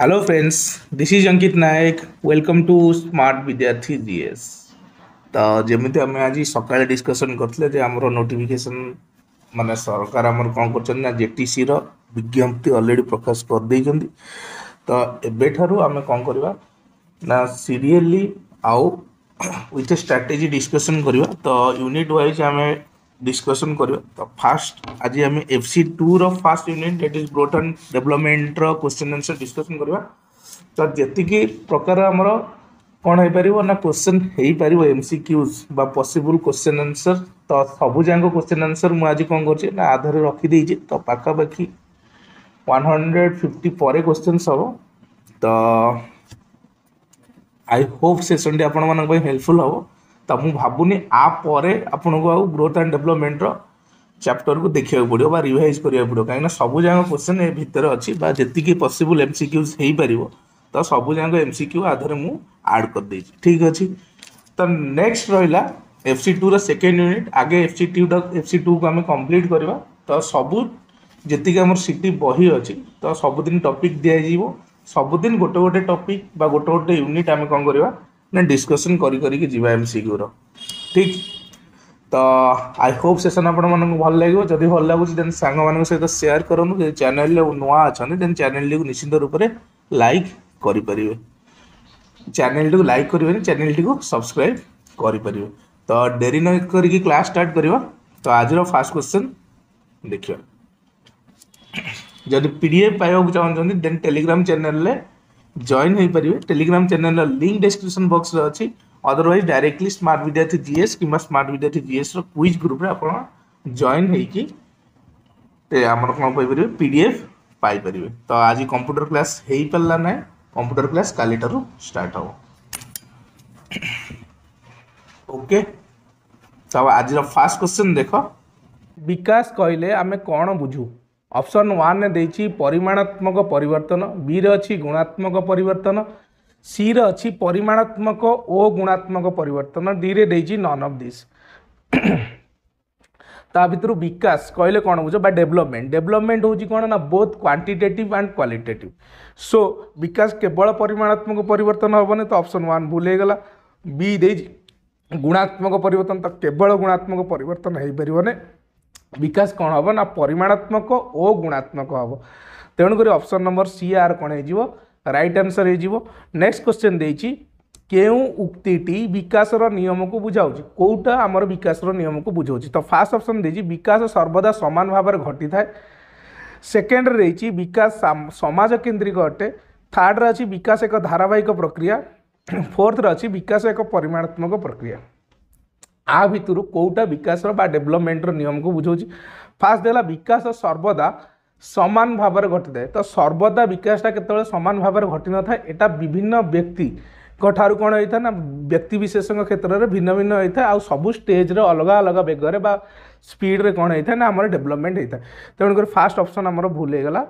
hello friends this is Ankit Nayak welcome to smart Vidyarthi एस तो जमी आम आज सका डिस्कसन करें मान सरकार आम कौन कर जे टी सी रज्ञप्ति अलरेडी प्रकाश कर दे तो एवं आम कौन करवा सीरीयली आउ विथ स्ट्राटेजी डिस्कसन करवा तो यूनिट व्वज आम ডিসকসন କରିବା ତ ଫାର୍ଷ୍ଟ ଆଜି ଆମେ ଏଫ୍ ସି ଟୁର first unit that is growth and ଡେଭଲପମେଣ୍ଟର କ୍ୱେଶ୍ଚନ୍ ଆନ୍ସର୍ ଡିସ୍କସନ୍ କରିବା ତ ଯେତିକି ପ୍ରକାର ଆମର କ'ଣ ହେଇପାରିବ ନା କ୍ୱେଶ୍ଚନ୍ ହେଇପାରିବ ଏମ୍ ସି କ୍ୟୁଜ୍ ବା ପସିବୁଲ୍ କ୍ୱେଶ୍ଚନ୍ ଆନ୍ସର୍ ତ ସବୁ ଯାକ କ୍ୱେଶ୍ଚନ୍ ଆନ୍ସର୍ ମୁଁ ଆଜି କ'ଣ କରୁଛି ନା ଆଧାରରେ ରଖିଦେଇଛି ତ ପାଖାପାଖି ୱାନ୍ ହଣ୍ଡ୍ରେଡ଼ ଫିଫ୍ଟି ପରେ କ୍ୱେଶ୍ଚନ୍ସ ହେବ ତ ଆଇ ହୋପ୍ ସେସନ୍ଟି ଆପଣମାନଙ୍କ ପାଇଁ ହେଲ୍ପଫୁଲ୍ ହେବ ତ ମୁଁ ଭାବୁନି ଆ ପରେ ଆପଣଙ୍କୁ ଆଉ ଗ୍ରୋଥ୍ ଆଣ୍ଡ ଡେଭଲପମେଣ୍ଟର ଚାପ୍ଟରକୁ ଦେଖିବାକୁ ପଡ଼ିବ ବା ରିଭାଇଜ୍ କରିବାକୁ ପଡ଼ିବ କାହିଁକିନା ସବୁଯାକ କ୍ୱେଶ୍ଚନ୍ ଏ ଭିତରେ ଅଛି ବା ଯେତିକି ପସିବୁଲ୍ ଏମ୍ ସି କ୍ୟୁ ହେଇପାରିବ ତ ସବୁଯାକ ଏମ୍ ସି କ୍ୟୁ ଆଧାରେ ମୁଁ ଆଡ଼୍ କରିଦେଇଛି ଠିକ୍ ଅଛି ତ ନେକ୍ସଟ ରହିଲା ଏଫ୍ ସି ଟୁର ସେକେଣ୍ଡ ୟୁନିଟ୍ ଆଗେ ଏଫ୍ ସି ଟୁଟା ଏଫ୍ ସି ଟୁକୁ ଆମେ କମ୍ପ୍ଲିଟ୍ କରିବା ତ ସବୁ ଯେତିକି ଆମର ସିଟି ବହି ଅଛି ତ ସବୁଦିନ ଟପିକ୍ ଦିଆଯିବ ସବୁଦିନ ଗୋଟେ ଗୋଟେ ଟପିକ୍ ବା ଗୋଟେ ଗୋଟେ ୟୁନିଟ୍ ଆମେ କ'ଣ କରିବା ମାନେ ଡିସ୍କସନ୍ କରି କରିକି ଯିବା ଏମ୍ ସି କ୍ୟୁର ଠିକ୍ ତ ଆଇ ହୋପ୍ ସେସନ୍ ଆପଣମାନଙ୍କୁ ଭଲ ଲାଗିବ ଯଦି ଭଲ ଲାଗୁଛି ଦେନ୍ ସାଙ୍ଗମାନଙ୍କ ସହିତ ସେୟାର କରନ୍ତୁ ଯଦି ଚ୍ୟାନେଲ୍ରେ ନୂଆ ଅଛନ୍ତି ଦେନ୍ ଚ୍ୟାନେଲ୍ଟିକୁ ନିଶ୍ଚିନ୍ତ ରୂପରେ ଲାଇକ୍ କରିପାରିବେ ଚ୍ୟାନେଲ୍ଟିକୁ ଲାଇକ୍ କରିବେନି ଚ୍ୟାନେଲ୍ଟିକୁ ସବସ୍କ୍ରାଇବ୍ କରିପାରିବେ ତ ଡେରି ନ କରିକି କ୍ଲାସ୍ ଷ୍ଟାର୍ଟ କରିବା ତ ଆଜିର ଫାର୍ଷ୍ଟ କ୍ୱେଶ୍ଚନ୍ ଦେଖିବା ଯଦି ପି ଡି ଏଫ୍ ପାଇବାକୁ ଚାହୁଁଛନ୍ତି ଦେନ୍ ଟେଲିଗ୍ରାମ୍ ଚ୍ୟାନେଲ୍ରେ जॉन हो पारे टेलीग्राम चेल लिंक डिस्क्रिप्सन बक्स अच्छी otherwise directly smart Vidyarthi GS कि smart Vidyarthi GS quiz group join होमर कौन कहीपर पी डी एफ तो आज कंप्यूटर क्लास हो पारा ना कंप्यूटर क्लास कल स्टार्ट हे ओके तो आज फास्ट क्वेश्चन देख विकास कहले आम कौन बुझू ଅପସନ୍ ୱାନ୍ ଦେଇଛି ପରିମାଣାତ୍ମକ ପରିବର୍ତ୍ତନ ବିରେ ଅଛି ଗୁଣାତ୍ମକ ପରିବର୍ତ୍ତନ ସିରେ ଅଛି ପରିମାଣାତ୍ମକ ଓ ଗୁଣାତ୍ମକ ପରିବର୍ତ୍ତନ ଡିରେ ଦେଇଛି ନନ୍ ଅଫ୍ ଦିସ୍ ତା ଭିତରୁ ବିକାଶ କହିଲେ କ'ଣ ବୁଝ ବା ଡେଭଲପମେଣ୍ଟ ଡେଭଲପମେଣ୍ଟ ହେଉଛି କ'ଣ ନା both quantitative and qualitative so ବିକାଶ କେବଳ ପରିମାଣାତ୍ମକ ପରିବର୍ତ୍ତନ ହେବନି ତ ଅପସନ୍ ୱାନ୍ ଭୁଲ ହେଇଗଲା ବି ଦେଇଛି ଗୁଣାତ୍ମକ ପରିବର୍ତ୍ତନ ତ କେବଳ ଗୁଣାତ୍ମକ ପରିବର୍ତ୍ତନ ହେଇପାରିବନି ବିକାଶ କ'ଣ ହେବ ନା ପରିମାଣାତ୍ମକ ଓ ଗୁଣାତ୍ମକ ହେବ ତେଣୁକରି ଅପସନ୍ ନମ୍ବର ସି ଆର୍ କ'ଣ ହେଇଯିବ ରାଇଟ୍ ଆନ୍ସର୍ ହେଇଯିବ ନେକ୍ସଟ କ୍ୱେଶ୍ଚିନ୍ ଦେଇଛି କେଉଁ ଉକ୍ତିଟି ବିକାଶର ନିୟମକୁ ବୁଝାଉଛି କେଉଁଟା ଆମର ବିକାଶର ନିୟମକୁ ବୁଝାଉଛି ତ ଫାର୍ଷ୍ଟ ଅପସନ୍ ଦେଇଛି ବିକାଶ ସର୍ବଦା ସମାନ ଭାବରେ ଘଟିଥାଏ ସେକେଣ୍ଡରେ ଦେଇଛି ବିକାଶ ସମାଜ କେନ୍ଦ୍ରିକ ଅଟେ ଥାର୍ଡ଼ରେ ଅଛି ବିକାଶ ଏକ ଧାରାବାହିକ ପ୍ରକ୍ରିୟା ଫୋର୍ଥରେ ଅଛି ବିକାଶ ଏକ ପରିମାଣାତ୍ମକ ପ୍ରକ୍ରିୟା ଆ ଭିତରୁ କେଉଁଟା ବିକାଶର ବା ଡେଭଲପମେଣ୍ଟର ନିୟମକୁ ବୁଝାଉଛି ଫାର୍ଷ୍ଟ ହେଲା ବିକାଶ ସର୍ବଦା ସମାନ ଭାବରେ ଘଟିଥାଏ ତ ସର୍ବଦା ବିକାଶଟା କେତେବେଳେ ସମାନ ଭାବରେ ଘଟିନଥାଏ ଏଇଟା ବିଭିନ୍ନ ବ୍ୟକ୍ତିଙ୍କ ଠାରୁ କ'ଣ ହେଇଥାଏ ନା ବ୍ୟକ୍ତିବିଶେଷଙ୍କ କ୍ଷେତ୍ରରେ ଭିନ୍ନ ଭିନ୍ନ ହେଇଥାଏ ଆଉ ସବୁ ଷ୍ଟେଜ୍ରେ ଅଲଗା ଅଲଗା ବେଗରେ ବା ସ୍ପିଡ଼୍ରେ କ'ଣ ହେଇଥାଏ ନା ଆମର ଡେଭଲପମେଣ୍ଟ ହେଇଥାଏ ତେଣୁକରି ଫାର୍ଷ୍ଟ ଅପସନ୍ ଆମର ଭୁଲ ହେଇଗଲା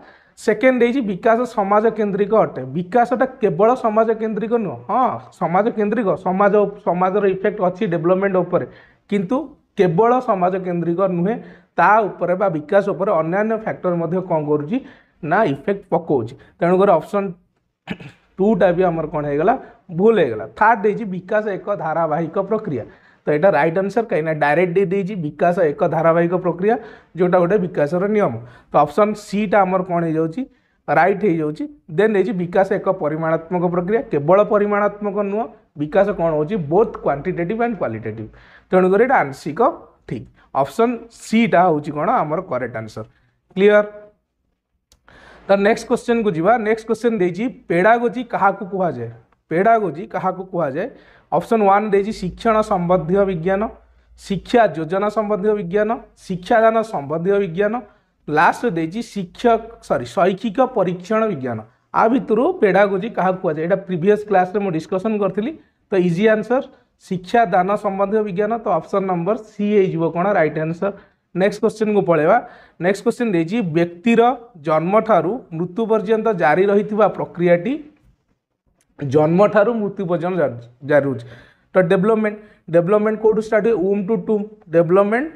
সেকেন্ড দিয়েছি বিকাশ সমাজ কেন্দ্রিক অটে বিকাশটা কেবল সমাজ কেন্দ্রিক নুহ হ্যাঁ সমাজ কেন্দ্রিক সমাজ সমাজর ইফেক্ট অছি ডেভেলপমেন্ট উপরে কিন্তু কেবল সমাজ কেন্দ্রিক নুহে তা উপরে বা বিকাশ উপরে অন্যান্য ফ্যাক্টর মধ্যে কম করুছি না ইফেক্ট পকাউছি তেণুকরি অপশন টুটা বি আমার কম হয়ে গলা ভুল হয়ে গলা থার্ড দিয়েছি বিকাশ এক ধারাবাহিক প্রক্রিয়া तो यहाँ रईट आनसर कहीं डायरेक्ट दे दीजिए विकास एक धारावाहिक प्रक्रिया जोटा गोटे विकासर नियम तो अप्सन सीटा आमर कौन हो रईट हो देन रही विकास एक परिमाणात्मक प्रक्रिया केवल परिमाणात्मक नुह विकास कौन हो बोथ क्वांटिटेटिव एंड क्वालिटेटिव तेणुक आंशिक ठीक अप्सन सीटा हूँ कौन आम करेक्ट आंसर क्लीअर तो नेक्स्ट क्वेश्चन को जी नेक्स्ट क्वेश्चन देखिए पेडागोजी क्या जाए पेडागोजी क्या जाए ଅପସନ୍ ୱାନ୍ ଦେଇଛି ଶିକ୍ଷଣ ସମ୍ବନ୍ଧୀୟ ବିଜ୍ଞାନ ଶିକ୍ଷା ଯୋଜନା ସମ୍ବନ୍ଧୀୟ ବିଜ୍ଞାନ ଶିକ୍ଷାଦାନ ସମ୍ବନ୍ଧୀୟ ବିଜ୍ଞାନ ଲାଷ୍ଟରେ ଦେଇଛି ଶିକ୍ଷକ ସରି ଶୈକ୍ଷିକ ପରୀକ୍ଷଣ ବିଜ୍ଞାନ ଆ ଭିତରୁ ପେଡ଼ାଗୋଜି କାହାକୁ କୁହାଯାଏ ଏଇଟା ପ୍ରିଭିୟସ୍ କ୍ଲାସ୍ରେ ମୁଁ ଡିସ୍କସନ୍ କରିଥିଲି ତ ଇଜି ଆନ୍ସର୍ ଶିକ୍ଷାଦାନ ସମ୍ବନ୍ଧୀୟ ବିଜ୍ଞାନ ତ ଅପସନ୍ ନମ୍ବର ସି ହେଇଯିବ କ'ଣ ରାଇଟ୍ ଆନ୍ସର୍ ନେକ୍ସଟ କ୍ୱେଶ୍ଚିନ୍କୁ ପଳେଇବା ନେକ୍ସଟ କ୍ୱେଶ୍ଚିନ୍ ଦେଇଛି ବ୍ୟକ୍ତିର ଜନ୍ମଠାରୁ ମୃତ୍ୟୁ ପର୍ଯ୍ୟନ୍ତ ଜାରି ରହିଥିବା ପ୍ରକ୍ରିୟାଟି ଜନ୍ମଠାରୁ ମୃତ୍ୟୁ ପର୍ଯ୍ୟନ୍ତ ଜାରୁଛି ତ ଡେଭଲପମେଣ୍ଟ ଡେଭଲପମେଣ୍ଟ କେଉଁଠୁ ଷ୍ଟାର୍ଟ ହୁଏ ଉମ୍ ଟୁ ଟୁମ୍ ଡେଭଲପମେଣ୍ଟ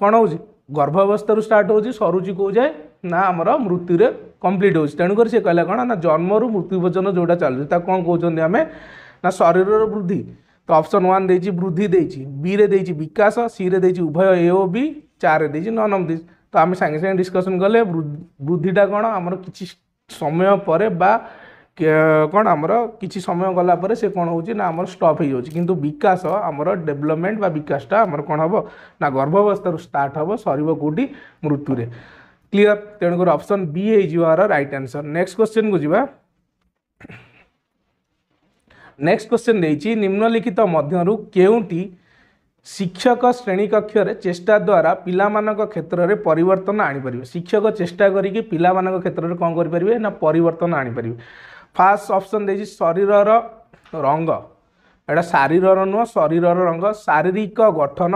କ'ଣ ହେଉଛି ଗର୍ଭାବସ୍ଥାରୁ ଷ୍ଟାର୍ଟ ହେଉଛି ସରୁଛି କେଉଁ ଯାଏ ନା ଆମର ମୃତ୍ୟୁରେ କମ୍ପ୍ଲିଟ୍ ହେଉଛି ତେଣୁକରି ସେ କହିଲା କ'ଣ ନା ଜନ୍ମରୁ ମୃତ୍ୟୁ ପର୍ଯ୍ୟନ୍ତ ଯେଉଁଟା ଚାଲୁଛି ତାକୁ କ'ଣ କହୁଛନ୍ତି ଆମେ ନା ଶରୀରର ବୃଦ୍ଧି ତ ଅପସନ୍ ୱାନ୍ ଦେଇଛି ବୃଦ୍ଧି ଦେଇଛି ବିରେ ଦେଇଛି ବିକାଶ ସିରେ ଦେଇଛି ଉଭୟ ଏ ଓ ବି ଚାରେ ଦେଇଛି ନନ୍ ଅଫ୍ ଦେଇଛି ତ ଆମେ ସାଙ୍ଗେ ସାଙ୍ଗେ ଡିସ୍କସନ୍ କଲେ ବୃଦ୍ଧିଟା କ'ଣ ଆମର କିଛି ସମୟ ପରେ ବା କ'ଣ ଆମର କିଛି ସମୟ ଗଲା ପରେ ସେ କ'ଣ ହେଉଛି ନା ଆମର ଷ୍ଟପ୍ ହେଇଯାଉଛି କିନ୍ତୁ ବିକାଶ ଆମର ଡେଭଲପମେଣ୍ଟ ବା ବିକାଶଟା ଆମର କ'ଣ ହେବ ନା ଗର୍ଭାବସ୍ଥାରୁ ଷ୍ଟାର୍ଟ ହେବ ସରିବ କେଉଁଠି ମୃତ୍ୟୁରେ କ୍ଲିଅର ତେଣୁକରି ଅପସନ୍ ବି ହେଇଯିବ ଆର ରାଇଟ୍ ଆନ୍ସର୍ ନେକ୍ସଟ କ୍ୱେଶ୍ଚିନ୍କୁ ଯିବା ନେକ୍ସଟ କ୍ୱେଶ୍ଚିନ୍ ଦେଇଛି ନିମ୍ନଲିଖିତ ମଧ୍ୟରୁ କେଉଁଟି ଶିକ୍ଷକ ଶ୍ରେଣୀ କକ୍ଷରେ ଚେଷ୍ଟା ଦ୍ୱାରା ପିଲାମାନଙ୍କ କ୍ଷେତ୍ରରେ ପରିବର୍ତ୍ତନ ଆଣିପାରିବେ ଶିକ୍ଷକ ଚେଷ୍ଟା କରିକି ପିଲାମାନଙ୍କ କ୍ଷେତ୍ରରେ କ'ଣ କରିପାରିବେ ନା ପରିବର୍ତ୍ତନ ଆଣିପାରିବେ ଫାଷ୍ଟ ଅପସନ୍ ଦେଇଛି ଶରୀରର ରଙ୍ଗ ଏଇଟା ଶାରୀରର ନୁହଁ ଶରୀରର ରଙ୍ଗ ଶାରୀରିକ ଗଠନ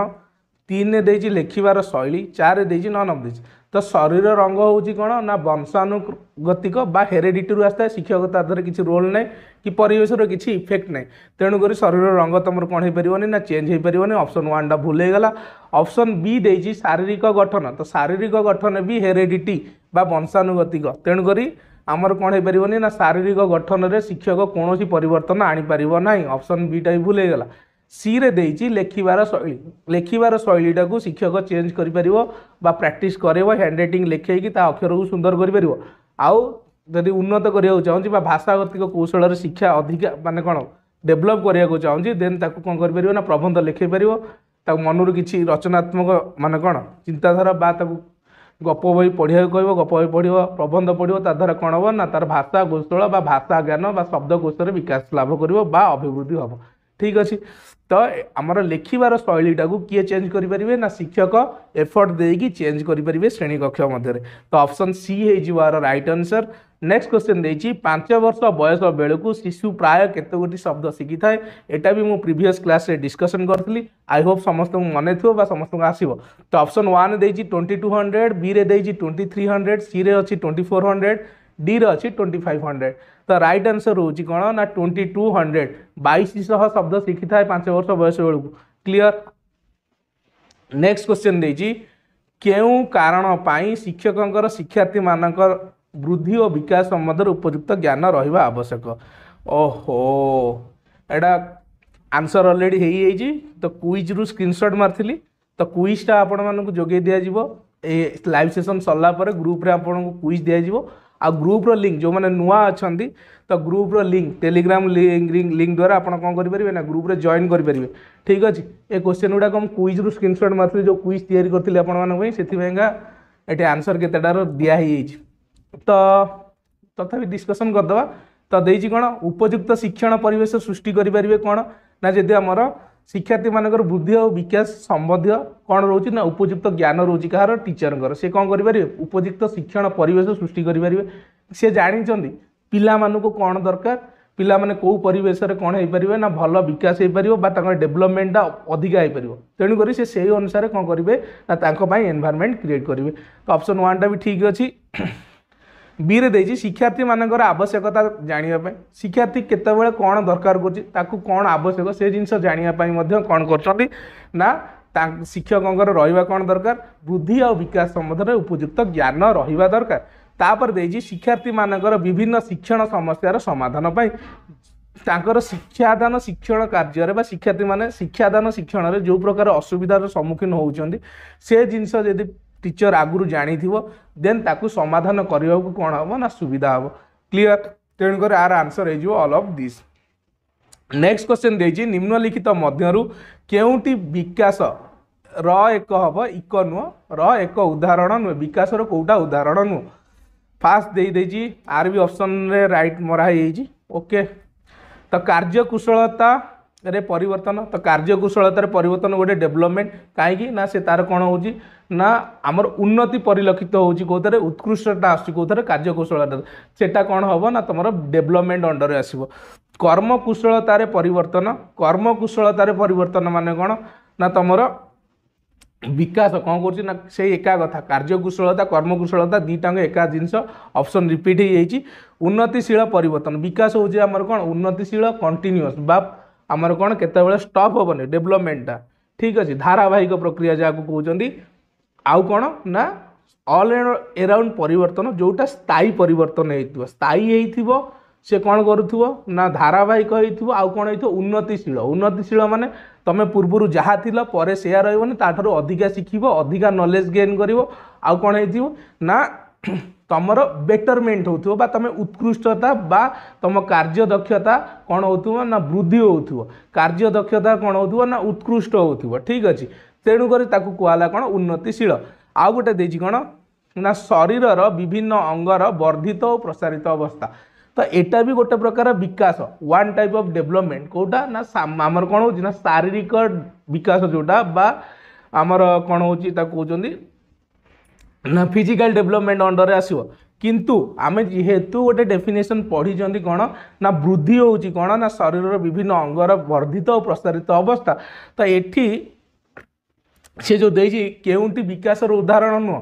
ତିନିରେ ଦେଇଛି ଲେଖିବାର ଶୈଳୀ ଚାରି ଦେଇଛି ନନ୍ ଅଫ୍ ଦେଇଛି ତ ଶରୀର ରଙ୍ଗ ହେଉଛି କ'ଣ ନା ବଂଶାନୁଗତିକ ବା ହେରେଡ଼ିଟିରୁ ଆସିଥାଏ ଶିକ୍ଷକ ତା ଦେହରେ କିଛି ରୋଲ୍ ନାହିଁ କି ପରିବେଶର କିଛି ଇଫେକ୍ଟ ନାହିଁ ତେଣୁକରି ଶରୀରର ରଙ୍ଗ ତୁମର କ'ଣ ହେଇପାରିବନି ନା ଚେଞ୍ଜ ହେଇପାରିବନି ଅପସନ୍ ୱାନ୍ଟା ଭୁଲ ହେଇଗଲା ଅପସନ୍ ବି ଦେଇଛି ଶାରୀରିକ ଗଠନ ତ ଶାରୀରିକ ଗଠନ ବି ହେରେଡ଼ିଟି ବା ବଂଶାନୁଗତିକ ତେଣୁକରି ଆମର କ'ଣ ହେଇପାରିବନି ନା ଶାରୀରିକ ଗଠନରେ ଶିକ୍ଷକ କୌଣସି ପରିବର୍ତ୍ତନ ଆଣିପାରିବ ନାହିଁ ଅପସନ୍ ବିଟା ବି ଭୁଲ ହେଇଗଲା ସିରେ ଦେଇଛି ଲେଖିବାର ଶୈଳୀ ଲେଖିବାର ଶୈଳୀଟାକୁ ଶିକ୍ଷକ ଚେଞ୍ଜ କରିପାରିବ ବା ପ୍ରାକ୍ଟିସ୍ କରେଇବ ହ୍ୟାଣ୍ଡ ରାଇଟିଂ ଲେଖେଇକି ତା ଅକ୍ଷରକୁ ସୁନ୍ଦର କରିପାରିବ ଆଉ ଯଦି ଉନ୍ନତ କରିବାକୁ ଚାହୁଁଛି ବା ଭାଷାଗତିକ କୌଶଳରେ ଶିକ୍ଷା ଅଧିକା ମାନେ କ'ଣ ଡେଭଲପ୍ କରିବାକୁ ଚାହୁଁଛି ଦେନ୍ ତାକୁ କ'ଣ କରିପାରିବ ନା ପ୍ରବନ୍ଧ ଲେଖେଇ ପାରିବ ତାକୁ ମନରୁ କିଛି ରଚନାତ୍ମକ ମାନେ କ'ଣ ଚିନ୍ତାଧାରା ବା ତାକୁ ଗପ ବହି ପଢ଼ିବାକୁ କହିବ ଗପ ବହି ପଢ଼ିବ ପ୍ରବନ୍ଧ ପଢ଼ିବ ତା ଦ୍ୱାରା କ'ଣ ହେବ ନା ତା'ର ଭାଷା କୌଶଳ ବା ଭାଷା ଜ୍ଞାନ ବା ଶବ୍ଦକୋଷରେ ବିକାଶ ଲାଭ କରିବ ବା ଅଭିବୃଦ୍ଧି ହେବ ଠିକ୍ ଅଛି ତ ଆମର ଲେଖିବାର ଶୈଳୀଟାକୁ କିଏ ଚେଞ୍ଜ କରିପାରିବେ ନା ଶିକ୍ଷକ ଏଫର୍ଟ ଦେଇକି ଚେଞ୍ଜ କରିପାରିବେ ଶ୍ରେଣୀକକ୍ଷ ମଧ୍ୟରେ ତ ଅପସନ୍ ସି ହେଇଯିବ ଏହାର ରାଇଟ୍ ଆନ୍ସର୍ ନେକ୍ସଟ କ୍ୱେଶ୍ଚନ୍ ଦେଇଛି ପାଞ୍ଚ ବର୍ଷ ବୟସ ବେଳକୁ ଶିଶୁ ପ୍ରାୟ କେତେ ଗୋଟି ଶବ୍ଦ ଶିଖିଥାଏ ଏଇଟା ବି ମୁଁ ପ୍ରିଭିୟସ୍ କ୍ଲାସ୍ରେ ଡିସ୍କସନ୍ କରିଥିଲି ଆଇ ହୋପ୍ ସମସ୍ତଙ୍କୁ ମନେ ଥିବ ବା ସମସ୍ତଙ୍କୁ ଆସିବ ତ ଅପସନ୍ ୱାନ୍ ଦେଇଛି ଟ୍ୱେଣ୍ଟି ଟୁ ହଣ୍ଡ୍ରେଡ଼ ବିରେ ଦେଇଛି ଟ୍ୱେଣ୍ଟି ଥ୍ରୀ ହଣ୍ଡ୍ରେଡ଼ ସିରେ ଅଛି ଟ୍ୱେଣ୍ଟି ଫୋର୍ ହଣ୍ଡ୍ରେଡ଼ ଡିରେ ଅଛି ଟ୍ୱେଣ୍ଟି ଫାଇଭ୍ ହଣ୍ଡ୍ରେଡ଼ ତ ରାଇଟ୍ ଆନ୍ସର୍ ହେଉଛି କ'ଣ ନା ଟ୍ୱେଣ୍ଟି ଟୁ ହଣ୍ଡ୍ରେଡ଼ ବାଇଶ ଶହ ଶବ୍ଦ ଶିଖିଥାଏ ପାଞ୍ଚ ବର୍ଷ ବୟସ ବେଳକୁ କ୍ଲିଅର ନେକ୍ସଟ କ୍ୱେଶ୍ଚନ୍ ଦେଇଛି କେଉଁ କାରଣ ପାଇଁ ଶିକ୍ଷକଙ୍କର ଶିକ୍ଷାର୍ଥୀମାନଙ୍କର वृद्धि और विकास संबंध उपयुक्त ज्ञान रहा आवश्यक ओहो एटा आंसर अलरेडी हो तो क्विज रु स्क्रीनसट मारी तो क्विजटा आपण मानक जोगे दिज्व ए लाइव सेसन सरलापर ग्रुप्रे आप क्विज दिज्व आ ग्रुप्र लिंक जो मैंने नुआ अच्छा तो ग्रुप्र लिंक टेलीग्राम लिंक लिंक द्वारा आप कौन करेंगे ना ग्रुप्रे जॉन करेंगे ठीक अच्छे ए क्वेश्चन गुड़ाक क्विज रु स्क्रीनसट मारी जो क्विज तैयारी करें से आंसर केतटार दिहाई ତ ତଥାପି ଡିସ୍କସନ୍ କରିଦେବା ତ ଦେଇଛି କ'ଣ ଉପଯୁକ୍ତ ଶିକ୍ଷଣ ପରିବେଶ ସୃଷ୍ଟି କରିପାରିବେ କ'ଣ ନା ଯଦି ଆମର ଶିକ୍ଷାର୍ଥୀମାନଙ୍କର ବୃଦ୍ଧି ଆଉ ବିକାଶ ସମ୍ବନ୍ଧୀୟ କ'ଣ ରହୁଛି ନା ଉପଯୁକ୍ତ ଜ୍ଞାନ ରହୁଛି କାହାର ଟିଚରଙ୍କର ସେ କ'ଣ କରିପାରିବେ ଉପଯୁକ୍ତ ଶିକ୍ଷଣ ପରିବେଶ ସୃଷ୍ଟି କରିପାରିବେ ସେ ଜାଣିଛନ୍ତି ପିଲାମାନଙ୍କୁ କ'ଣ ଦରକାର ପିଲାମାନେ କେଉଁ ପରିବେଶରେ କ'ଣ ହେଇପାରିବେ ନା ଭଲ ବିକାଶ ହେଇପାରିବ ବା ତାଙ୍କର ଡେଭଲପମେଣ୍ଟଟା ଅଧିକା ହେଇପାରିବ ତେଣୁକରି ସେ ସେଇ ଅନୁସାରେ କ'ଣ କରିବେ ନା ତାଙ୍କ ପାଇଁ ଏନଭାରମେଣ୍ଟ କ୍ରିଏଟ୍ କରିବେ ତ ଅପସନ୍ ୱାନ୍ଟା ବି ଠିକ୍ ଅଛି ବିରେ ଦେଇଛି ଶିକ୍ଷାର୍ଥୀମାନଙ୍କର ଆବଶ୍ୟକତା ଜାଣିବା ପାଇଁ ଶିକ୍ଷାର୍ଥୀ କେତେବେଳେ କ'ଣ ଦରକାର କରୁଛି ତାକୁ କ'ଣ ଆବଶ୍ୟକ ସେ ଜିନିଷ ଜାଣିବା ପାଇଁ ମଧ୍ୟ କ'ଣ କରୁଛନ୍ତି ନା ତା ଶିକ୍ଷକଙ୍କର ରହିବା କ'ଣ ଦରକାର ବୃଦ୍ଧି ଆଉ ବିକାଶ ସମ୍ବନ୍ଧରେ ଉପଯୁକ୍ତ ଜ୍ଞାନ ରହିବା ଦରକାର ତାପରେ ଦେଇଛି ଶିକ୍ଷାର୍ଥୀମାନଙ୍କର ବିଭିନ୍ନ ଶିକ୍ଷଣ ସମସ୍ୟାର ସମାଧାନ ପାଇଁ ତାଙ୍କର ଶିକ୍ଷାଦାନ ଶିକ୍ଷଣ କାର୍ଯ୍ୟରେ ବା ଶିକ୍ଷାର୍ଥୀମାନେ ଶିକ୍ଷାଦାନ ଶିକ୍ଷଣରେ ଯେଉଁ ପ୍ରକାର ଅସୁବିଧାର ସମ୍ମୁଖୀନ ହେଉଛନ୍ତି ସେ ଜିନିଷ ଯଦି टीचर आगुरी जाणी देन ताकू समाधान करने को कौन हम ना सुविधा हम क्लीयर तेणुकर आर answer all of this next question देखिए निम्नलिखित मध्य के विकास र एक हम इक नुह र एक उदाहरण नुहे विकास कौटा उदाहरण नुह फास्ट दे देजी आर भी ऑप्शन रे राइट मरा ओके तो कार्य कुशलता रे परिवर्तन तो कार्य रे परिवर्तन गोटे डेवलपमेंट काहे ना से तार कोन होजी ନା ଆମର ଉନ୍ନତି ପରିଲକ୍ଷିତ ହେଉଛି କେଉଁଥିରେ ଉତ୍କୃଷ୍ଟଟା ଆସୁଛି କେଉଁଥିରେ କାର୍ଯ୍ୟକୁଶଳତା ସେଟା କ'ଣ ହେବ ନା ତୁମର ଡେଭଲପମେଣ୍ଟ ଅଣ୍ଡରରେ ଆସିବ କର୍ମକୁଶଳତାରେ ପରିବର୍ତ୍ତନ କର୍ମକୁଶଳତାରେ ପରିବର୍ତ୍ତନ ମାନେ କ'ଣ ନା ତୁମର ବିକାଶ କ'ଣ କରୁଛି ନା ସେଇ ଏକା କଥା କାର୍ଯ୍ୟକୁଶଳତା କର୍ମକୁଶଳତା ଦୁଇଟାଙ୍କ ଏକା ଜିନିଷ ଅପସନ୍ ରିପିଟ୍ ହେଇଯାଇଛି ଉନ୍ନତିଶୀଳ ପରିବର୍ତ୍ତନ ବିକାଶ ହେଉଛି ଆମର କ'ଣ ଉନ୍ନତିଶୀଳ କଣ୍ଟିନ୍ୟୁଅସ୍ ବା ଆମର କ'ଣ କେତେବେଳେ ଷ୍ଟପ୍ ହେବନି ଡେଭଲପମେଣ୍ଟଟା ଠିକ୍ ଅଛି ଧାରାବାହିକ ପ୍ରକ୍ରିୟା ଯାହାକୁ କହୁଛନ୍ତି ଆଉ କ'ଣ ନା ଅଲ୍ ଏରାଉଣ୍ଡ ପରିବର୍ତ୍ତନ ଯେଉଁଟା ସ୍ଥାୟୀ ପରିବର୍ତ୍ତନ ହେଇଥିବ ସ୍ଥାୟୀ ହେଇଥିବ ସେ କ'ଣ କରୁଥିବ ନା ଧାରାବାହିକ ହେଇଥିବ ଆଉ କ'ଣ ହେଇଥିବ ଉନ୍ନତିଶୀଳ ଉନ୍ନତିଶୀଳ ମାନେ ତୁମେ ପୂର୍ବରୁ ଯାହା ଥିଲ ପରେ ସେୟା ରହିବନି ତାଠାରୁ ଅଧିକା ଶିଖିବ ଅଧିକା ନଲେଜ୍ ଗେନ୍ କରିବ ଆଉ କ'ଣ ହେଇଥିବ ନା ତୁମର ବେଟରମେଣ୍ଟ ହେଉଥିବ ବା ତୁମେ ଉତ୍କୃଷ୍ଟତା ବା ତୁମ କାର୍ଯ୍ୟଦକ୍ଷତା କ'ଣ ହେଉଥିବ ନା ବୃଦ୍ଧି ହେଉଥିବ କାର୍ଯ୍ୟଦକ୍ଷତା କ'ଣ ହେଉଥିବ ନା ଉତ୍କୃଷ୍ଟ ହେଉଥିବ ଠିକ୍ ଅଛି ତେଣୁକରି ତାକୁ କୁହାଗଲା କ'ଣ ଉନ୍ନତିଶୀଳ ଆଉ ଗୋଟେ ଦେଇଛି କ'ଣ ନା ଶରୀରର ବିଭିନ୍ନ ଅଙ୍ଗର ବର୍ଦ୍ଧିତ ଓ ପ୍ରସାରିତ ଅବସ୍ଥା ତ ଏଇଟା ବି ଗୋଟେ ପ୍ରକାର ବିକାଶ ୱାନ୍ ଟାଇପ୍ ଅଫ୍ ଡେଭଲପମେଣ୍ଟ କେଉଁଟା ନା ଆମର କ'ଣ ହେଉଛି ନା ଶାରୀରିକ ବିକାଶ ଯେଉଁଟା ବା ଆମର କ'ଣ ହେଉଛି ତାକୁ କହୁଛନ୍ତି ନା ଫିଜିକାଲ ଡେଭଲପମେଣ୍ଟ ଅଣ୍ଡରରେ ଆସିବ କିନ୍ତୁ ଆମେ ଯେହେତୁ ଗୋଟେ ଡେଫିନେସନ୍ ପଢ଼ିଛନ୍ତି କ'ଣ ନା ବୃଦ୍ଧି ହେଉଛି କ'ଣ ନା ଶରୀରର ବିଭିନ୍ନ ଅଙ୍ଗର ବର୍ଦ୍ଧିତ ଓ ପ୍ରସାରିତ ଅବସ୍ଥା ତ ଏଠି ସେ ଯେଉଁ ଦେଇଛି କେଉଁଠି ବିକାଶର ଉଦାହରଣ ନୁହଁ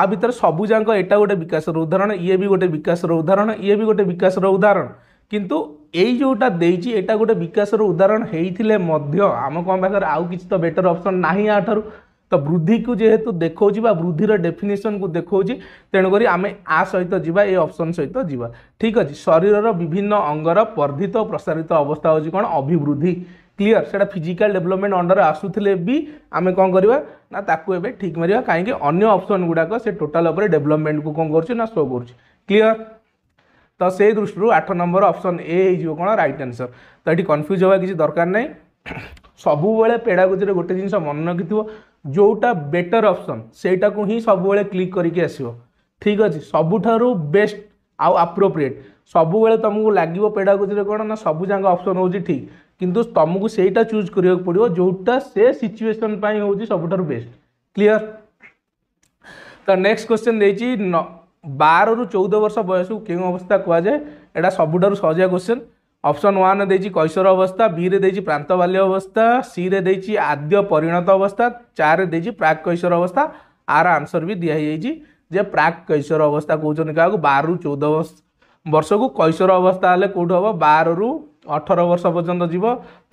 ଆ ଭିତରେ ସବୁଯାକ ଏଇଟା ଗୋଟେ ବିକାଶର ଉଦାହରଣ ଇଏ ବି ଗୋଟେ ବିକାଶର ଉଦାହରଣ ଇଏ ବି ଗୋଟେ ବିକାଶର ଉଦାହରଣ କିନ୍ତୁ ଏଇ ଯେଉଁଟା ଦେଇଛି ଏଇଟା ଗୋଟେ ବିକାଶର ଉଦାହରଣ ହେଇଥିଲେ ମଧ୍ୟ ଆମ କ'ଣ ପାଖରେ ଆଉ କିଛି ତ ବେଟର୍ ଅପସନ୍ ନାହିଁ ଆଠାରୁ ତ ବୃଦ୍ଧିକୁ ଯେହେତୁ ଦେଖାଉଛି ବା ବୃଦ୍ଧିର ଡେଫିନେସନ୍କୁ ଦେଖାଉଛି ତେଣୁକରି ଆମେ ଆ ସହିତ ଯିବା ଏ ଅପସନ୍ ସହିତ ଯିବା ଠିକ୍ ଅଛି ଶରୀରର ବିଭିନ୍ନ ଅଙ୍ଗର ବର୍ଦ୍ଧିତ ପ୍ରସାରିତ ଅବସ୍ଥା ହେଉଛି କ'ଣ ଅଭିବୃଦ୍ଧି ক্লিয়ার সেটা ফিজিক্যাল ডেভেলপমেন্ট অন্ডর আসুলে বি আমি কম করা না তাকে এবার ঠিক মারিবা কাইকি অন্য অপসন গুড়াক সে টোটাল উপরে ডেভেলপমেন্ট কু কম করছে না শো করছে ক্লিয়ার তো সেই দৃষ্টি আঠ নম্বর অপসন এ হয়ে কোণ রাইট আনসর তো এটি কনফ্ୟୁজ হওয়া কিছু দরকার নাই ସବୁବେଳେ ପେଡ଼ାଗୋଜିରେ ଗୋଟେ ଜିନିଷ ମନେ ରଖିଥିବ ଯେଉଁଟା ବେଟର୍ ଅପସନ୍ ସେଇଟାକୁ ହିଁ ସବୁବେଳେ କ୍ଲିକ୍ କରିକି ଆସିବ ଠିକ୍ ଅଛି ସବୁଠାରୁ ବେଷ୍ଟ ଆଉ ଆପ୍ରୋପ୍ରିଏଟ୍ ସବୁବେଳେ ତୁମକୁ ଲାଗିବ ପେଡ଼ାଗୋଜିରେ କ'ଣ ନା ସବୁଯାକ ଅପସନ୍ ହେଉଛି ଠିକ୍ କିନ୍ତୁ ତୁମକୁ ସେଇଟା ଚୁଜ୍ କରିବାକୁ ପଡ଼ିବ ଯେଉଁଟା ସେ ସିଚୁଏସନ୍ ପାଇଁ ହେଉଛି ସବୁଠାରୁ ବେଷ୍ଟ କ୍ଲିଅର ତ ନେକ୍ସଟ କ୍ୱେଶ୍ଚନ୍ ଦେଇଛି ବାରରୁ ଚଉଦ ବର୍ଷ ବୟସକୁ କେଉଁ ଅବସ୍ଥା କୁହାଯାଏ ଏଇଟା ସବୁଠାରୁ ସହଜିଆ କ୍ୱେଶ୍ଚନ୍ ଅପସନ୍ ୱାନ୍ ଦେଇଛି କୈଶୋର ଅବସ୍ଥା ବିରେ ଦେଇଛି ପ୍ରାନ୍ତ ବାଲ୍ୟ ଅବସ୍ଥା ସିରେ ଦେଇଛି ଆଦ୍ୟ ପରିଣତ ଅବସ୍ଥା ଚାରେ ଦେଇଛି ପ୍ରାକ୍ କୈଶୋର ଅବସ୍ଥା ଆର ଆନ୍ସର ବି ଦିଆହେଇଯାଇଛି ଯେ ପ୍ରାକ୍ କୈଶୋର ଅବସ୍ଥା କହୁଛନ୍ତି କାହାକୁ ବାରରୁ ଚଉଦ ବର୍ଷକୁ କୈଶୋର ଅବସ୍ଥା ହେଲେ କେଉଁଠୁ ହେବ ବାରରୁ ଅଠର ବର୍ଷ ପର୍ଯ୍ୟନ୍ତ ଯିବ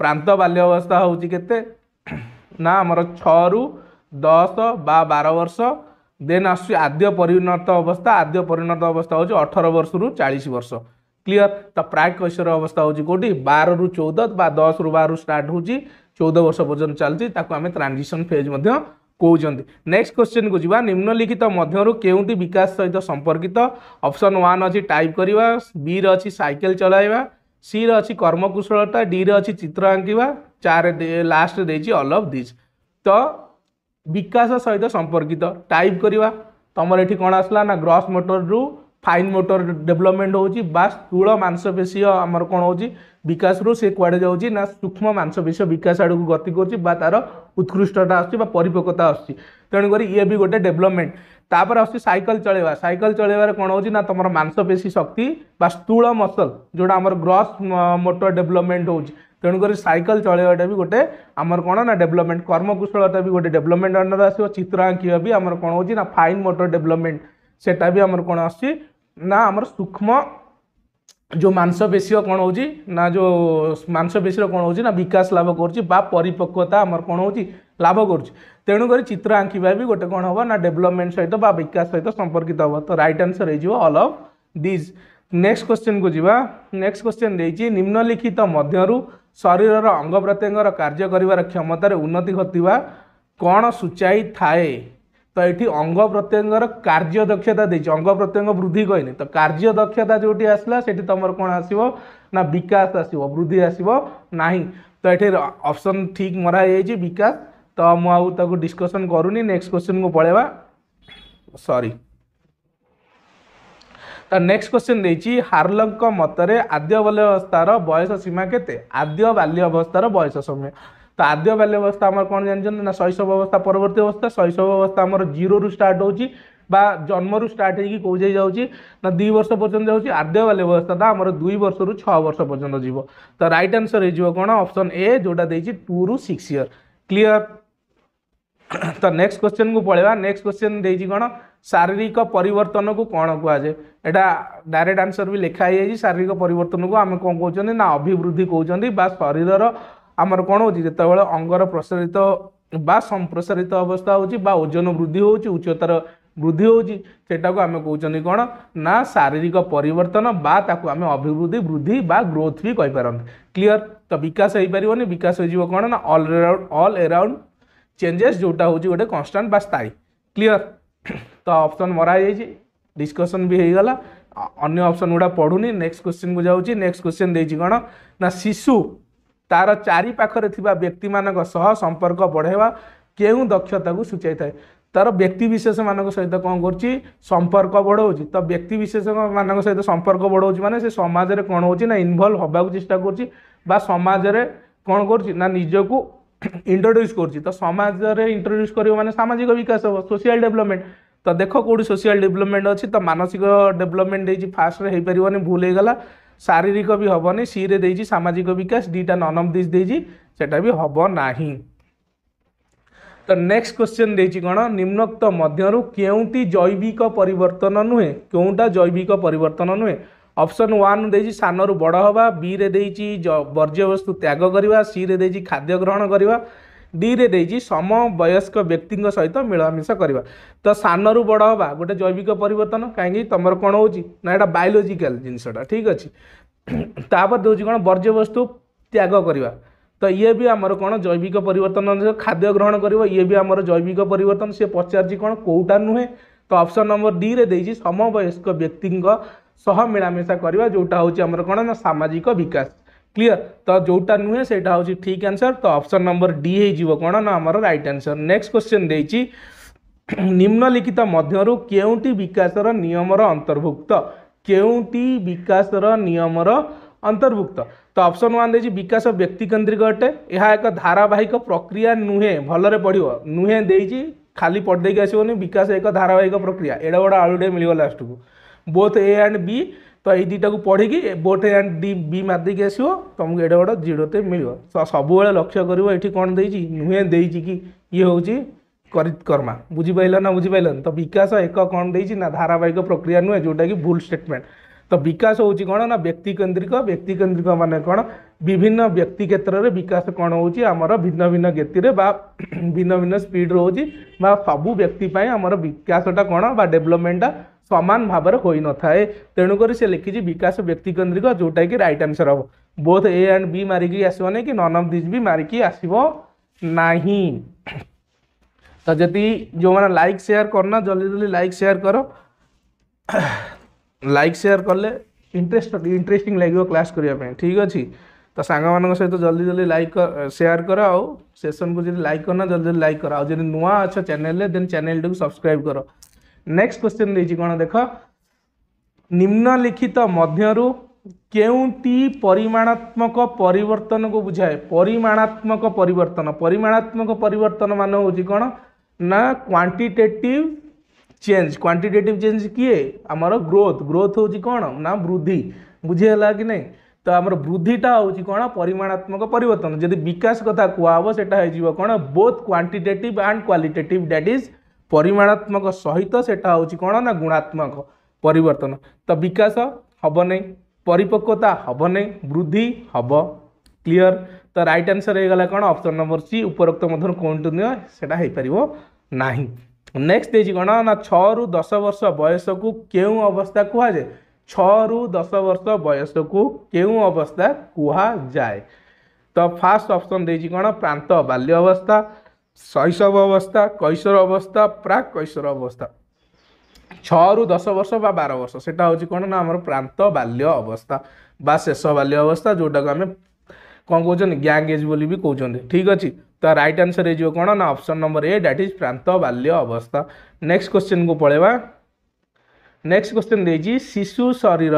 ପ୍ରାନ୍ତ ବାଲ୍ୟ ଅବସ୍ଥା ହେଉଛି କେତେ ନା ଆମର ଛଅରୁ ଦଶ ବା ବାର ବର୍ଷ ଦେନ୍ ଆସୁଛି ଆଦ୍ୟ ପରିଣତ ଅବସ୍ଥା ଆଦ୍ୟ ପରିଣତ ଅବସ୍ଥା ହେଉଛି ଅଠର ବର୍ଷରୁ ଚାଳିଶ ବର୍ଷ କ୍ଲିଅର୍ ତ ପ୍ରାକ୍ ବୟସର ଅବସ୍ଥା ହେଉଛି କେଉଁଠି ବାରରୁ ଚଉଦ ବା ଦଶରୁ ବାରରୁ ଷ୍ଟାର୍ଟ ହେଉଛି ଚଉଦ ବର୍ଷ ପର୍ଯ୍ୟନ୍ତ ଚାଲିଛି ତାକୁ ଆମେ ଟ୍ରାଞ୍ଜିସନ୍ ଫେଜ୍ ମଧ୍ୟ କହୁଛନ୍ତି ନେକ୍ସଟ କ୍ୱେଶ୍ଚିନ୍କୁ ଯିବା ନିମ୍ନଲିଖିତ ମଧ୍ୟରୁ କେଉଁଠି ବିକାଶ ସହିତ ସମ୍ପର୍କିତ ଅପସନ୍ ୱାନ୍ ଅଛି ଟାଇପ୍ କରିବା ବିର ଅଛି ସାଇକେଲ ଚଳାଇବା ସିରେ ଅଛି କର୍ମକୁଶଳତା ଡିରେ ଅଛି ଚିତ୍ର ଆଙ୍କିବା ଚାର ଲାଷ୍ଟରେ ଦେଇଛି ଅଲ୍ ଅଫ୍ ଦିଜ୍ ତ ବିକାଶ ସହିତ ସମ୍ପର୍କିତ ଟାଇପ୍ କରିବା ତମର ଏଠି କ'ଣ ଆସିଲା ନା ଗ୍ରସ୍ ମୋଟରରୁ ଫାଇନ୍ ମୋଟର ଡେଭଲପମେଣ୍ଟ ହେଉଛି ବା ସ୍ଥୂଳ ମାଂସପେଶୀୟ ଆମର କ'ଣ ହେଉଛି ବିକାଶରୁ ସେ କୁଆଡ଼େ ଯାଉଛି ନା ସୂକ୍ଷ୍ମ ମାଂସପେଶୀୟ ବିକାଶ ଆଡ଼କୁ ଗତି କରୁଛି ବା ତା'ର ଉତ୍କୃଷ୍ଟତା ଆସୁଛି ବା ପରିପକ୍ୱତା ଆସୁଛି ତେଣୁକରି ଇଏ ବି ଗୋଟେ ଡେଭଲପମେଣ୍ଟ तापर आइकल चल सल चल कौन हो तुम मांसपेशी शक्ति स्थूल मसल जो ग्रस मोटर डेभलपमेंट हो तेणुक सैकल चलवाटा भी गोटे आम कौन ना डेभलपमेंट कर्मकुशलता भी गोटे डेभलपमेंट अंडर आस चित्र आंकड़ा भी आम कौन हो फाइन मोटर डेभलपमेंट से आम कौन आ आम सूक्ष्म जो मंसपेशी कौन हो जो मंसपेशी कौन हो विकास लाभ करपक्वता आम कौन हो ଲାଭ କରୁଛି ତେଣୁକରି ଚିତ୍ର ଆଙ୍କିବା ବି ଗୋଟେ କ'ଣ ହେବ ନା ଡେଭଲପମେଣ୍ଟ ସହିତ ବା ବିକାଶ ସହିତ ସମ୍ପର୍କିତ ହେବ ତ ରାଇଟ୍ ଆନ୍ସର୍ ହେଇଯିବ ଅଲ୍ ଅଫ୍ ଦିଜ୍ ନେକ୍ସଟ କ୍ୱେଶ୍ଚିନ୍କୁ ଯିବା ନେକ୍ସଟ କ୍ୱେଶ୍ଚିନ୍ ଦେଇଛି ନିମ୍ନଲିଖିତ ମଧ୍ୟରୁ ଶରୀରର ଅଙ୍ଗ ପ୍ରତ୍ୟଙ୍ଗର କାର୍ଯ୍ୟ କରିବାର କ୍ଷମତାରେ ଉନ୍ନତି ଘଟିବା କ'ଣ ସୂଚାଇ ଥାଏ ତ ଏଠି ଅଙ୍ଗ ପ୍ରତ୍ୟଙ୍ଗର କାର୍ଯ୍ୟ ଦକ୍ଷତା ଦେଇଛି ଅଙ୍ଗ ପ୍ରତ୍ୟଙ୍ଗ ବୃଦ୍ଧି କହିନି ତ କାର୍ଯ୍ୟ ଦକ୍ଷତା ଯେଉଁଠି ଆସିଲା ସେଠି ତୁମର କ'ଣ ଆସିବ ନା ବିକାଶ ଆସିବ ବୃଦ୍ଧି ଆସିବ ନାହିଁ ତ ଏଠି ଅପସନ୍ ଠିକ୍ ମରା ହେଇଯାଇଛି ବିକାଶ तो मुझे डिस्कसन करूनी नेक्स्ट क्वेश्चन को पढ़ेगा सरी तो नेक्स्ट क्वेश्चन देखिए हार्ल मतर आद्य बाल्यवस्थार बयस सीमा के आद्य बाल्यवस्थार बयस समय तो आद्य बाल्यवस्था कौन जानते ना शैशव अवस्था परवर्त अवस्था शैशव अवस्था जीरो रू स्टार्ट हो जन्म रु स्टार्ट हो जा वर्ष पर्यटन जा आद्य बाल्यवस्था आम दुई वर्ष रू छः वर्ष पर्यटन जीव तो रईट आंसर हो कौन अप्सन ए जोटा दे टू रू सिक्स इयर क्लीयर ତ ନେକ୍ସଟ କ୍ୱେଶ୍ଚନକୁ ପଳେଇବା ନେକ୍ସଟ କ୍ୱେଶ୍ଚନ ଦେଇଛି କ'ଣ ଶାରୀରିକ ପରିବର୍ତ୍ତନକୁ କ'ଣ କୁହାଯାଏ ଏଇଟା ଡାଇରେକ୍ଟ ଆନ୍ସର ବି ଲେଖା ହେଇଯାଇଛି ଶାରୀରିକ ପରିବର୍ତ୍ତନକୁ ଆମେ କ'ଣ କହୁଛନ୍ତି ନା ଅଭିବୃଦ୍ଧି କହୁଛନ୍ତି ବା ଶରୀରର ଆମର କ'ଣ ହେଉଛି ଯେତେବେଳେ ଅଙ୍ଗର ପ୍ରସାରିତ ବା ସମ୍ପ୍ରସାରିତ ଅବସ୍ଥା ହେଉଛି ବା ଓଜନ ବୃଦ୍ଧି ହେଉଛି ଉଚ୍ଚତାର ବୃଦ୍ଧି ହେଉଛି ସେଟାକୁ ଆମେ କହୁଛନ୍ତି କ'ଣ ନା ଶାରୀରିକ ପରିବର୍ତ୍ତନ ବା ତାକୁ ଆମେ ଅଭିବୃଦ୍ଧି ବୃଦ୍ଧି ବା ଗ୍ରୋଥ୍ ବି କହିପାରନ୍ତି କ୍ଲିଅର ତ ବିକାଶ ହେଇପାରିବନି ବିକାଶ ହେଇଯିବ କ'ଣ ନା ଅଲ୍ ଅଲ୍ ଏରାଉଣ୍ଡ चेंजेस जोटा हूँ गोटे कन्स्टाट बा स्थायी क्लीअर तो अप्सन मराई डिस्कसन भी होगा अन्य अप्सन गुड़ा पढ़ुनी नेक्स्ट क्वेश्चन को जाऊँगी नेक्स्ट क्वेश्चन देखिए कौन ना शिशु तार चारि व्यक्ति मानक संपर्क बढ़ेगा केउ दक्षता को सूचाई थाए तार व्यक्ति विशेष मान सहित कौन कर संपर्क बढ़ाऊँच तो व्यक्ति विशेष मान सहित संपर्क बढ़ाऊँ मैंने से समाज में कौन हो इनभल्व कर समाज में कौन कर निजक इंट्रोड्यूस कर समाज में इंट्रोड्यूस कर मैंने सामाजिक विकास हे सोशियाल डेवलपमेंट तो देख कौट सोशियाल डेवलपमेंट अच्छी तो मानसिक डेवलपमेंट देखिए फास्ट हो पारे भूल हो शारीरिक भी हेनी सीरे रे सामाजिक विकास दीटा नन अफ दिस् देटा भी हम ना तो नेक्स्ट क्वेश्चन देखिए कौन निम्नोक्त मध्य क्योंटी जैविक पर नुहे कौटा जैविक पर नुहे ऑप्शन वन दे सान रु बड़ हवा बी बर्ज्यवस्तु त्याग करवा सी खाद्य ग्रहण करवा डी सम वयस्क व्यक्ति सहित मिलामिश करवा तो सान रु बड़ हवा गोटे जैविक पर तुम कौन हो बायोलोजिकाल जिनसटा ठीक अच्छे तापर दे कौन बर्ज्यवस्तु त्याग करवा तो ये भी आमर कौन जैविक पर खाद्य ग्रहण कर ये भी आम जैविक पर पचार नुहे तो ऑप्शन नंबर डी रे समवयस्क व्यक्ति ସହ ମିଳାମିଶା କରିବା ଯେଉଁଟା ହେଉଛି ଆମର କ'ଣ ନା ସାମାଜିକ ବିକାଶ କ୍ଲିଅର ତ ଯେଉଁଟା ନୁହେଁ ସେଇଟା ହେଉଛି ଠିକ୍ ଆନ୍ସର ତ ଅପସନ୍ ନମ୍ବର ଡି ହେଇଯିବ କ'ଣ ନା ଆମର ରାଇଟ୍ ଆନ୍ସର ନେକ୍ସଟ କ୍ୱେଶ୍ଚିନ୍ ଦେଇଛି ନିମ୍ନଲିଖିତ ମଧ୍ୟରୁ କେଉଁଟି ବିକାଶର ନିୟମର ଅନ୍ତର୍ଭୁକ୍ତ କେଉଁଟି ବିକାଶର ନିୟମର ଅନ୍ତର୍ଭୁକ୍ତ ତ ଅପସନ୍ ୱାନ୍ ଦେଇଛି ବିକାଶ ବ୍ୟକ୍ତିକେନ୍ଦ୍ରିକ ଅଟେ ଏହା ଏକ ଧାରାବାହିକ ପ୍ରକ୍ରିୟା ନୁହେଁ ଭଲରେ ପଢ଼ିବ ନୁହେଁ ଦେଇଛି ଖାଲି ପଢ଼ିଦେଇକି ଆସିବନି ବିକାଶ ଏକ ଧାରାବାହିକ ପ୍ରକ୍ରିୟା ଏଡ଼େ ବଡ଼ ଆଳୁଟେ ମିଳିବ ଲାଷ୍ଟକୁ ବୋଥ୍ ଏ ଆଣ୍ଡ ବି ତ ଏଇ ଦୁଇଟାକୁ ପଢ଼ିକି both A and D B ମାରିଦେଇକି ଆସିବ ତୁମକୁ ଏଇଟା ଗୋଟେ ଜିରୋତେ ମିଳିବ ସବୁବେଳେ ଲକ୍ଷ୍ୟ କରିବ ଏଠି କ'ଣ ଦେଇଛି ନୁହେଁ ଦେଇଛି କି ଇଏ ହେଉଛି କରିତ୍କର୍ମା ବୁଝିପାରିଲ ନା ବୁଝିପାରିଲନି ତ ବିକାଶ ଏକ କ'ଣ ଦେଇଛି ନା ଧାରାବାହିକ ପ୍ରକ୍ରିୟା ନୁହେଁ ଯେଉଁଟାକି ଭୁଲ ଷ୍ଟେଟମେଣ୍ଟ तो विकास हूँ कौन ना व्यक्ति केन्द्रिक व्यक्ति केन्द्रिक मान कौन विभिन्न व्यक्ति क्षेत्र में विकास कौन होमर भिन्न भिन्न गति भिन्न भिन्न स्पीड रोज सबु व्यक्ति आम विकासटा कौन बा डेभलपमेंटा सामान भाव हो न था तेणुक से लिखी विकास व्यक्ति केन्द्रिक जोटा कि रईट आनसर हम बोथ ए एंड बी मारिकी आस कि नन अफ दिज भी मारिकी आस तो जी जो मैंने लाइक सेयार करना जल्दी जल्दी लाइक सेयार कर लाइक सेयार कले इंटरेस्ट इंटरेस्टिंग लगे क्लास करने ठीक अच्छे तो सांग मान सहित तो जल्दी जल्दी लाइक कर सेयार कर आउ सेसन को जल्दी लाइक करना जल्दी जल्दी लाइक कर आज जब नुआ अच चेल दे चेल टी सब्सक्राइब कर नेक्स्ट क्वेश्चन देखिए कौन देख निम्नलिखित मध्य के परिमाणात्मक पर बुझाए परिमाणात्मक परिवर्तन परिमाणात्मक परिवर्तन मान हो कौन ना क्वांटिटेटिव चेंज क्वांटिटेटिव चेंज किए आम ग्रोथ ग्रोथ हूँ कौन ना वृद्धि बुझेगा कि नहीं तो आम वृद्धिटा हूँ कौन परिमाणात्मक परिवर्तन विकास कथा कहब से कौन both quantitative and qualitative that is परिमाणात्मक सहित से कौन ना गुणात्मक पर तो विकास हम नहीं परिपक्वता हम नहीं वृद्धि हम क्लीयर तो रईट आनसर होगा कौन अपसन नंबर सी उपरोक्त मध्य कौन टू नुह से ନେକ୍ସଟ ଦେଇଛି କ'ଣ ନା ଛଅରୁ ଦଶ ବର୍ଷ ବୟସକୁ କେଉଁ ଅବସ୍ଥା କୁହାଯାଏ ଛଅରୁ ଦଶ ବର୍ଷ ବୟସକୁ କେଉଁ ଅବସ୍ଥା କୁହାଯାଏ ତ ଫାର୍ଷ୍ଟ ଅପସନ୍ ଦେଇଛି କ'ଣ ପ୍ରାନ୍ତ ବାଲ୍ୟ ଅବସ୍ଥା ଶୈଶବ ଅବସ୍ଥା କୈଶୋର ଅବସ୍ଥା ପ୍ରାକ୍ କୈଶୋର ଅବସ୍ଥା ଛଅରୁ ଦଶ ବର୍ଷ ବା ବାର ବର୍ଷ ସେଟା ହେଉଛି କ'ଣ ନା ଆମର ପ୍ରାନ୍ତ ବାଲ୍ୟ ଅବସ୍ଥା ବା ଶେଷ ବାଲ୍ୟ ଅବସ୍ଥା ଯେଉଁଟାକୁ ଆମେ କ'ଣ କହୁଛନ୍ତି ଗ୍ୟାଙ୍ଗେଜ୍ ବୋଲି ବି କହୁଛନ୍ତି ଠିକ୍ ଅଛି त रइट आन्सर ना option number A that is प्रांत बाल्य अवस्था नेक्स्ट क्वेश्चन को पढाइ नेक्स्ट क्वेश्चन दे शिशु शरीर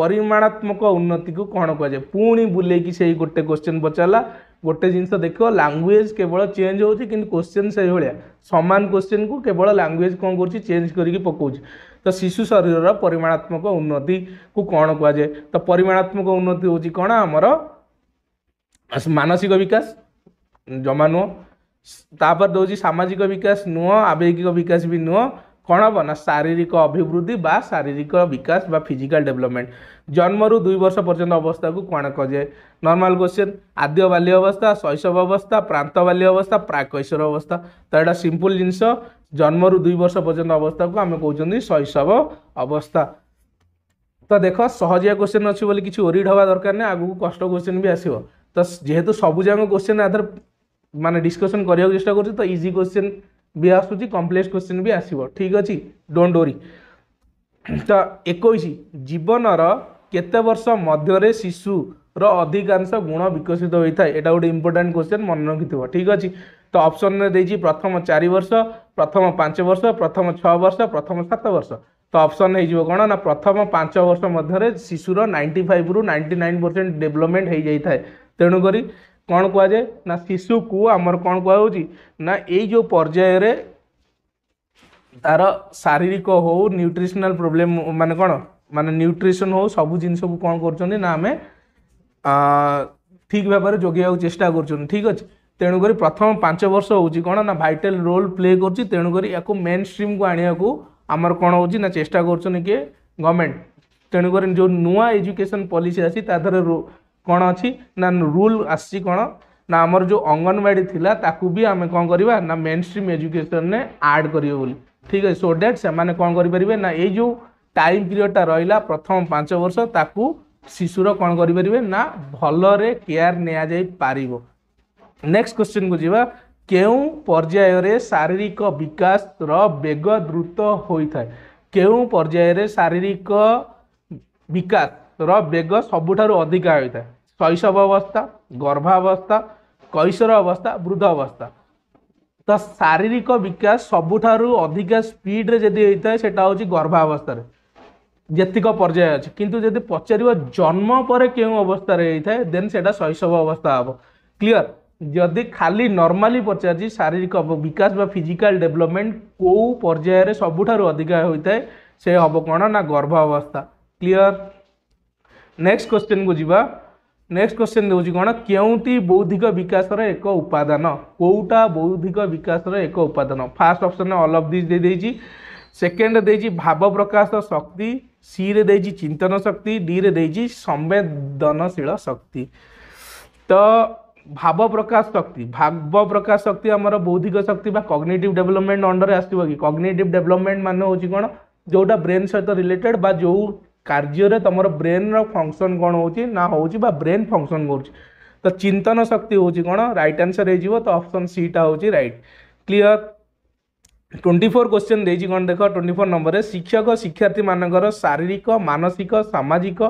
परिमाणात्मक उन्नति को उन्नतिको कन पुणी बुले कि सही गोटे पचारा गोटे जिनस देख लांगुएज केवल चेन्ज कि क्वेश्चन सही भिया समान क्वेश्चन को केवल कौन कर चेज गरिक पकाउँछ त शिशु शरीर परिमाणात्मक उन्नति उन्नतिको कन कुरा त परिमाणात्मक उन्नति हो मानसिक विकास ଜମା ନୁହଁ ତାପରେ ଦେଉଛି ସାମାଜିକ ବିକାଶ ନୁହଁ ଆବେଗିକ ବିକାଶ ବି ନୁହଁ କ'ଣ ହେବ ନା ଶାରୀରିକ ଅଭିବୃଦ୍ଧି ବା ଶାରୀରିକ ବିକାଶ ବା ଫିଜିକାଲ୍ ଡେଭଲପମେଣ୍ଟ ଜନ୍ମରୁ ଦୁଇ ବର୍ଷ ପର୍ଯ୍ୟନ୍ତ ଅବସ୍ଥାକୁ କ'ଣ କୁହାଯାଏ ନର୍ମାଲ୍ କ୍ୱେଶ୍ଚିନ୍ ଆଦ୍ୟ ବାଲ୍ୟ ଅବସ୍ଥା ଶୈଶବ ଅବସ୍ଥା ପ୍ରାନ୍ତ ବାଲ୍ୟ ଅବସ୍ଥା ପ୍ରାକୈଶୋର ଅବସ୍ଥା ତ ଏଇଟା ସିମ୍ପୁଲ୍ ଜିନିଷ ଜନ୍ମରୁ ଦୁଇ ବର୍ଷ ପର୍ଯ୍ୟନ୍ତ ଅବସ୍ଥାକୁ ଆମେ କହୁଛନ୍ତି ଶୈଶବ ଅବସ୍ଥା ତ ଦେଖ ସହଜିଆ କ୍ୱେଶ୍ଚିନ୍ ଅଛି ବୋଲି କିଛି ଓରିଡ଼ ହେବା ଦରକାର ନାହିଁ ଆଗକୁ କଷ୍ଟ କ୍ୱେଶ୍ଚିନ୍ ବି ଆସିବ ତ ଯେହେତୁ ସବୁଯାକ କ୍ୱେଶ୍ଚିନ୍ ଆଧାର মানে ଡିସ୍କସନ୍ କରିବାକୁ ଚେଷ୍ଟା କରୁଛି ତ ଇଜି କ୍ୱେଶ୍ଚିନ୍ ବି ଆସୁଛି କମ୍ପ୍ଲେକ୍ସ କ୍ୱେଶ୍ଚିନ୍ ବି ଆସିବ ଠିକ୍ ଅଛି ଡୋଣ୍ଟ ଓରି ତ ଏକୋଇଶ ଜୀବନର କେତେ ବର୍ଷ ମଧ୍ୟରେ ଶିଶୁର ଅଧିକାଂଶ ଗୁଣ ବିକଶିତ ହୋଇଥାଏ ଏଇଟା ଗୋଟେ ଇମ୍ପୋର୍ଟାଣ୍ଟ କ୍ୱେଶ୍ଚିନ୍ ମନେ ରଖିଥିବ ଠିକ୍ ଅଛି ତ ଅପସନ୍ରେ ଦେଇଛି ପ୍ରଥମ ଚାରି ବର୍ଷ ପ୍ରଥମ ପାଞ୍ଚ ବର୍ଷ ପ୍ରଥମ ଛଅ ବର୍ଷ ପ୍ରଥମ ସାତ ବର୍ଷ ତ ଅପସନ୍ ହେଇଯିବ କ'ଣ ନା ପ୍ରଥମ ପାଞ୍ଚ ବର୍ଷ ମଧ୍ୟରେ ଶିଶୁର ନାଇଣ୍ଟି ଫାଇଭରୁ ନାଇଣ୍ଟି ନାଇନ୍ ପରସେଣ୍ଟ ଡେଭଲପମେଣ୍ଟ ହେଇଯାଇଥାଏ ତେଣୁକରି କ'ଣ କୁହାଯାଏ ନା ଶିଶୁକୁ ଆମର କ'ଣ କୁହାଯାଉଛି ନା ଏଇ ଯେଉଁ ପର୍ଯ୍ୟାୟରେ ତାର ଶାରୀରିକ ହଉ ନ୍ୟୁଟ୍ରିସନାଲ୍ ପ୍ରୋବ୍ଲେମ୍ ମାନେ କ'ଣ ମାନେ ନ୍ୟୁଟ୍ରିସନ୍ ହଉ ସବୁ ଜିନିଷକୁ କ'ଣ କରୁଛନ୍ତି ନା ଆମେ ଠିକ୍ ଭାବରେ ଯୋଗାଇବାକୁ ଚେଷ୍ଟା କରୁଛନ୍ତି ଠିକ୍ ଅଛି ତେଣୁକରି ପ୍ରଥମ ପାଞ୍ଚ ବର୍ଷ ହେଉଛି କ'ଣ ନା ଭାଇଟାଲ୍ ରୋଲ୍ ପ୍ଲେ କରୁଛି ତେଣୁକରି ୟାକୁ ମେନ୍ ଷ୍ଟ୍ରିମ୍କୁ ଆଣିବାକୁ ଆମର କ'ଣ ହେଉଛି ନା ଚେଷ୍ଟା କରୁଛନ୍ତି କିଏ ଗଭର୍ଣ୍ଣମେଣ୍ଟ ତେଣୁକରି ଯେଉଁ ନୂଆ ଏଜୁକେସନ୍ ପଲିସି ଆସି ତା ଦେହରେ କ'ଣ ଅଛି ନା ରୁଲ୍ ଆସିଛି କ'ଣ ନା ଆମର ଯେଉଁ ଅଙ୍ଗନବାଡ଼ି ଥିଲା ତାକୁ ବି ଆମେ କ'ଣ କରିବା ନା ମେନ୍ ଷ୍ଟ୍ରିମ୍ ଏଜୁକେସନ୍ରେ ଆଡ଼୍ କରିବେ ବୋଲି ଠିକ୍ ଅଛି ସୋ ଡେଟ୍ ସେମାନେ କ'ଣ କରିପାରିବେ ନା ଏଇ ଯେଉଁ ଟାଇମ୍ ପିରିୟଡ଼ଟା ରହିଲା ପ୍ରଥମ ପାଞ୍ଚ ବର୍ଷ ତାକୁ ଶିଶୁର କ'ଣ କରିପାରିବେ ନା ଭଲରେ କେୟାର ନିଆଯାଇପାରିବ ନେକ୍ସଟ କ୍ୱେଶ୍ଚିନ୍କୁ ଯିବା କେଉଁ ପର୍ଯ୍ୟାୟରେ ଶାରୀରିକ ବିକାଶର ବେଗ ଦ୍ରୁତ ହୋଇଥାଏ କେଉଁ ପର୍ଯ୍ୟାୟରେ ଶାରୀରିକ ବିକାଶ ର ବେଗ ସବୁଠାରୁ ଅଧିକା ହୋଇଥାଏ ଶୈଶବ ଅବସ୍ଥା ଗର୍ଭାବସ୍ଥା କୈଶୋର ଅବସ୍ଥା ବୃଦ୍ଧ ଅବସ୍ଥା ତ ଶାରୀରିକ ବିକାଶ ସବୁଠାରୁ ଅଧିକା ସ୍ପିଡ଼ରେ ଯଦି ହେଇଥାଏ ସେଟା ହେଉଛି ଗର୍ଭାବସ୍ଥାରେ ଯେତିକ ପର୍ଯ୍ୟାୟ ଅଛି କିନ୍ତୁ ଯଦି ପଚାରିବ ଜନ୍ମ ପରେ କେଉଁ ଅବସ୍ଥାରେ ହେଇଥାଏ ଦେନ୍ ସେଇଟା ଶୈଶବ ଅବସ୍ଥା ହେବ କ୍ଲିଅର ଯଦି ଖାଲି ନର୍ମାଲି ପଚାରିଛି ଶାରୀରିକ ବିକାଶ ବା ଫିଜିକାଲ ଡେଭଲପମେଣ୍ଟ କେଉଁ ପର୍ଯ୍ୟାୟରେ ସବୁଠାରୁ ଅଧିକା ହୋଇଥାଏ ସେ ହେବ କ'ଣ ନା ଗର୍ଭ ଅବସ୍ଥା କ୍ଲିଅର नेक्स्ट क्वेश्चन को जी नेक्स्ट क्वेश्चन दे कौन क्योंटी बौद्धिक विकास एक उपादान कौटा बौद्धिक विकास एक उपादान first option all of these दे सेकेंड दे भाव प्रकाश शक्ति सी रे चिंतन शक्ति डी रे संवेदनशील शक्ति तो भाव प्रकाश शक्ति भाव प्रकाश शक्ति आम बौद्धिक शक्ति कग्नेटिव डेवलपमेंट अंडर आसवे कि कग्नेटिव डेवलपमेंट मान हो जोटा ब्रेन सहित रिलेटेड जो କାର୍ଯ୍ୟରେ ତୁମର ବ୍ରେନ୍ର ଫଙ୍କସନ୍ କ'ଣ ହେଉଛି ନା ହେଉଛି ବା ବ୍ରେନ୍ ଫଙ୍କସନ୍ କରୁଛି ତ ଚିନ୍ତନ ଶକ୍ତି ହେଉଛି କ'ଣ ରାଇଟ୍ ଆନ୍ସର୍ ହେଇଯିବ ତ ଅପସନ୍ ସିଟା ହେଉଛି right clear twenty four question ଦେଇଛି କ'ଣ ଦେଖ ଟ୍ୱେଣ୍ଟି ଫୋର୍ ନମ୍ବରରେ ଶିକ୍ଷକ ଶିକ୍ଷାର୍ଥୀମାନଙ୍କର ଶାରୀରିକ ମାନସିକ ସାମାଜିକ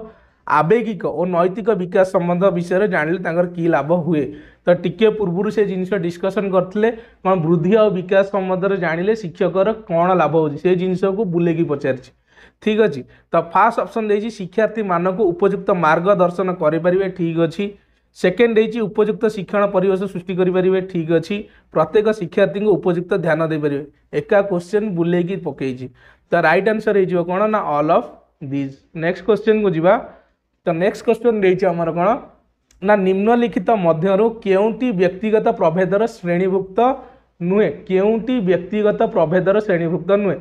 ଆବେଗିକ ଓ ନୈତିକ ବିକାଶ ସମ୍ବନ୍ଧ ବିଷୟରେ ଜାଣିଲେ ତାଙ୍କର କି ଲାଭ ହୁଏ ତ ଟିକିଏ ପୂର୍ବରୁ ସେ ଜିନିଷ ଡିସ୍କସନ୍ କରିଥିଲେ କ'ଣ ବୃଦ୍ଧି ଆଉ ବିକାଶ ସମ୍ବନ୍ଧରେ ଜାଣିଲେ ଶିକ୍ଷକର କ'ଣ ଲାଭ ହେଉଛି ସେ ଜିନିଷକୁ ବୁଲେଇକି ପଚାରିଛି ঠিক ଅଛି ତ ଫାର୍ଷ୍ଟ ଅପସନ୍ ଦେଇଛି ଶିକ୍ଷାର୍ଥୀମାନଙ୍କୁ ଉପଯୁକ୍ତ ମାର୍ଗଦର୍ଶନ କରିପାରିବେ ଠିକ୍ ଅଛି ସେକେଣ୍ଡ ଦେଇଛି ଉପଯୁକ୍ତ ଶିକ୍ଷଣ ପରିବେଶ ସୃଷ୍ଟି କରିପାରିବେ ଠିକ୍ ଅଛି ପ୍ରତ୍ୟେକ ଶିକ୍ଷାର୍ଥୀଙ୍କୁ ଉପଯୁକ୍ତ ଧ୍ୟାନ ଦେଇପାରିବେ ଏକା କ୍ୱେଶ୍ଚନ୍ ବୁଲେଇକି ପକେଇଛି ତ ରାଇଟ୍ ଆନ୍ସର୍ ହେଇଯିବ କ'ଣ ନା ଅଲ୍ ଅଫ୍ ଦିଜ୍ ନେକ୍ସଟ କ୍ୱେଶ୍ଚନ୍କୁ ଯିବା ତ ନେକ୍ସଟ କ୍ୱେଶ୍ଚନ୍ ଦେଇଛି ଆମର କ'ଣ ନା ନିମ୍ନଲିଖିତ ମଧ୍ୟରୁ କେଉଁଟି ବ୍ୟକ୍ତିଗତ ପ୍ରଭେଦର ଶ୍ରେଣୀଭୁକ୍ତ ନୁହେଁ କେଉଁଟି ବ୍ୟକ୍ତିଗତ ପ୍ରଭେଦର ଶ୍ରେଣୀଭୁକ୍ତ ନୁହେଁ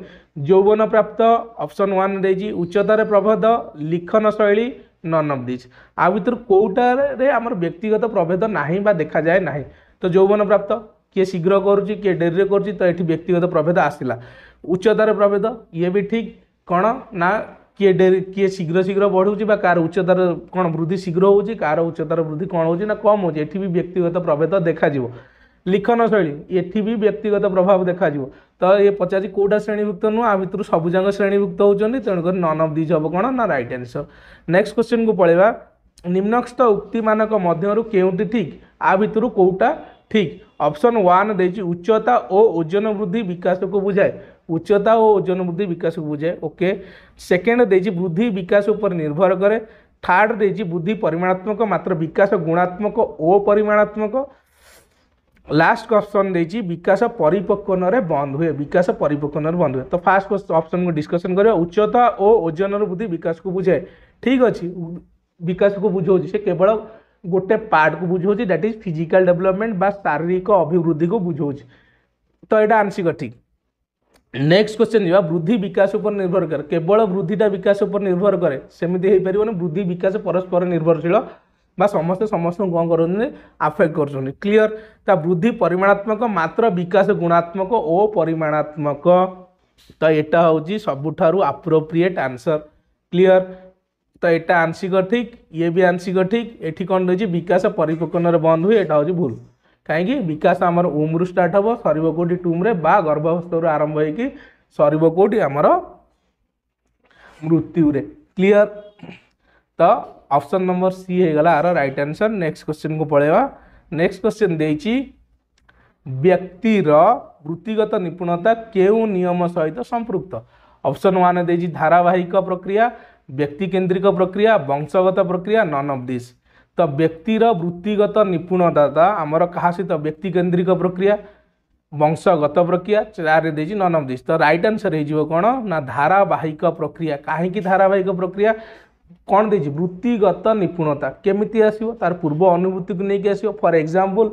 যৌবন প্রাপ্ত অপশন ওয়ান দিয়েছি উচ্চতার প্রভেদ লিখন শৈলী নন অফ দিজ আ ভিতর কোটারে আমার ব্যক্তিগত প্রভেদ না বা দেখা যায় না তো যৌবন প্রাপ্ত କିଏ ଶୀଘ୍ର କରୁଛି କିଏ ଡେରିରେ କରୁଛି ତ ଏଠି ବ୍ୟକ୍ତିଗତ ପ୍ରଭେଦ ଆସିଲା ଉଚ୍ଚତାର ପ୍ରଭେଦ ଇଏ ବି ଠିକ୍ କ'ଣ ନା କିଏ ଡେରି କିଏ ଶୀଘ୍ର ଶୀଘ୍ର ବଢ଼ୁଛି ବା କାହାର ଉଚ୍ଚତାର କ'ଣ ବୃଦ୍ଧି ଶୀଘ୍ର ହେଉଛି କାହାର ଉଚ୍ଚତାର ବୃଦ୍ଧି କ'ଣ ହେଉଛି ନା କମ୍ ହେଉଛି ଏଠି ବି ବ୍ୟକ୍ତିଗତ ପ୍ରଭେଦ ଦେଖାଯିବ लिखन श्रेणी एठी व्यक्तिगत प्रभाव देखा त य पचास के श्रेणीभुक्त नुहेँ आ भित्र सबुजाङ श्रेणीभुक्त हुन्छ तेणुक नन अफ दिज हे करट आंसर नेक्स्ट क्वेश्चन को क्वेसनको पढाइ निम्नस्त उक्तिको माध्यटि ठीक आ भित्र केही ठिक अप्सन वान् उच्चता ओजन वृद्धि विकास को बुझाए उच्चता ओजन वृद्धि विकास को बुझाए ओके सेकेन्ड दि वृद्धि विकास वकास निर्भर कर्ड दि बुद्धि परिमाणात्मक मात्र विकास गुणात्मक ओ परिमाणात्मक लास्ट क्वेश्चन देखिए विकास परिपक्वन बंद हुए विकास परिपक्वन बंद हुए तो फास्ट ऑप्शन को डिस्कसन कर उच्चता और ओजन बुद्धि विकास को बुझाए ठीक अच्छे विकास को बुझे से केवल गोटे पार्ट को बुझे दैट इज फिजिकाल डेवलपमेंट बा शारीरिक अभिवृद्धि को बुझे तो यहाँ आंशिक ठीक नेक्स्ट क्वेश्चन जी वृद्धि विकास पर निर्भर कर केवल वृद्धिटा विकास पर निर्भर कैसे हो पार वृद्धि विकास परस्पर निर्भरशील বা ସମସ୍ତେ ସମସ୍ତଙ୍କୁ କ'ଣ କରୁଛନ୍ତି ଆଫେକ୍ଟ କରୁଛନ୍ତି କ୍ଲିଅର ତା ବୃଦ୍ଧି ପରିମାଣାତ୍ମକ ମାତ୍ର ବିକାଶ ଗୁଣାତ୍ମକ ଓ ପରିମାଣାତ୍ମକ ତ ଏଇଟା ହେଉଛି ସବୁଠାରୁ ଆପ୍ରୋପ୍ରିଏଟ୍ ଆନ୍ସର କ୍ଲିଅର ତ ଏଇଟା ଆଂଶିକ ଠିକ୍ ଇଏ ବି ଆଂଶିକ ଠିକ୍ ଏଠି କ'ଣ ରହିଛି ବିକାଶ ପରିପକ୍ୱନରେ ବନ୍ଦ ହୁଏ ଏଇଟା ହେଉଛି ଭୁଲ କାହିଁକି ବିକାଶ ଆମର ଉମ୍ରୁ ଷ୍ଟାର୍ଟ ହେବ ସରିବ କେଉଁଠି ଟୁମ୍ରେ ବା ଗର୍ଭାବସ୍ଥାରୁ ଆରମ୍ଭ ହୋଇକି ସରିବ କେଉଁଠି ଆମର ମୃତ୍ୟୁରେ କ୍ଲିଅର ତ অপশন নাম্বার সি হে গলা আর রাইট আনসার নেক্সট কোশ্চেন কো পঢ়েবা নেক্সট কোশ্চেন দেইছি ব্যক্তিৰ বৃত্তিগত নিপুণতা কেউ নিয়ম সহিত সম্পৃক্ত অপশন 1 এ দেইছি ধারাবাহী কা প্রক্রিয়া ব্যক্তি কেন্দ্রিক প্রক্রিয়া বংশগত প্রক্রিয়া নন অফ দিস ত ব্যক্তিৰ বৃত্তিগত নিপুণতা দাদা আমৰ কহা সি ত ব্যক্তি কেন্দ্রিক প্রক্রিয়া বংশগত প্রক্রিয়া চাৰি দেইছি নন অফ দিস ত রাইট আনসার হেইজিব কোণ না ধারাবাহী কা প্রক্রিয়া কাহে কি ধারাবাহী কা প্রক্রিয়া କ'ଣ ଦେଇଛି ବୃତ୍ତିଗତ ନିପୁଣତା କେମିତି ଆସିବ ତାର ପୂର୍ବ ଅନୁଭୂତିକୁ ନେଇକି ଆସିବ ଫର୍ ଏକ୍ଜାମ୍ପଲ୍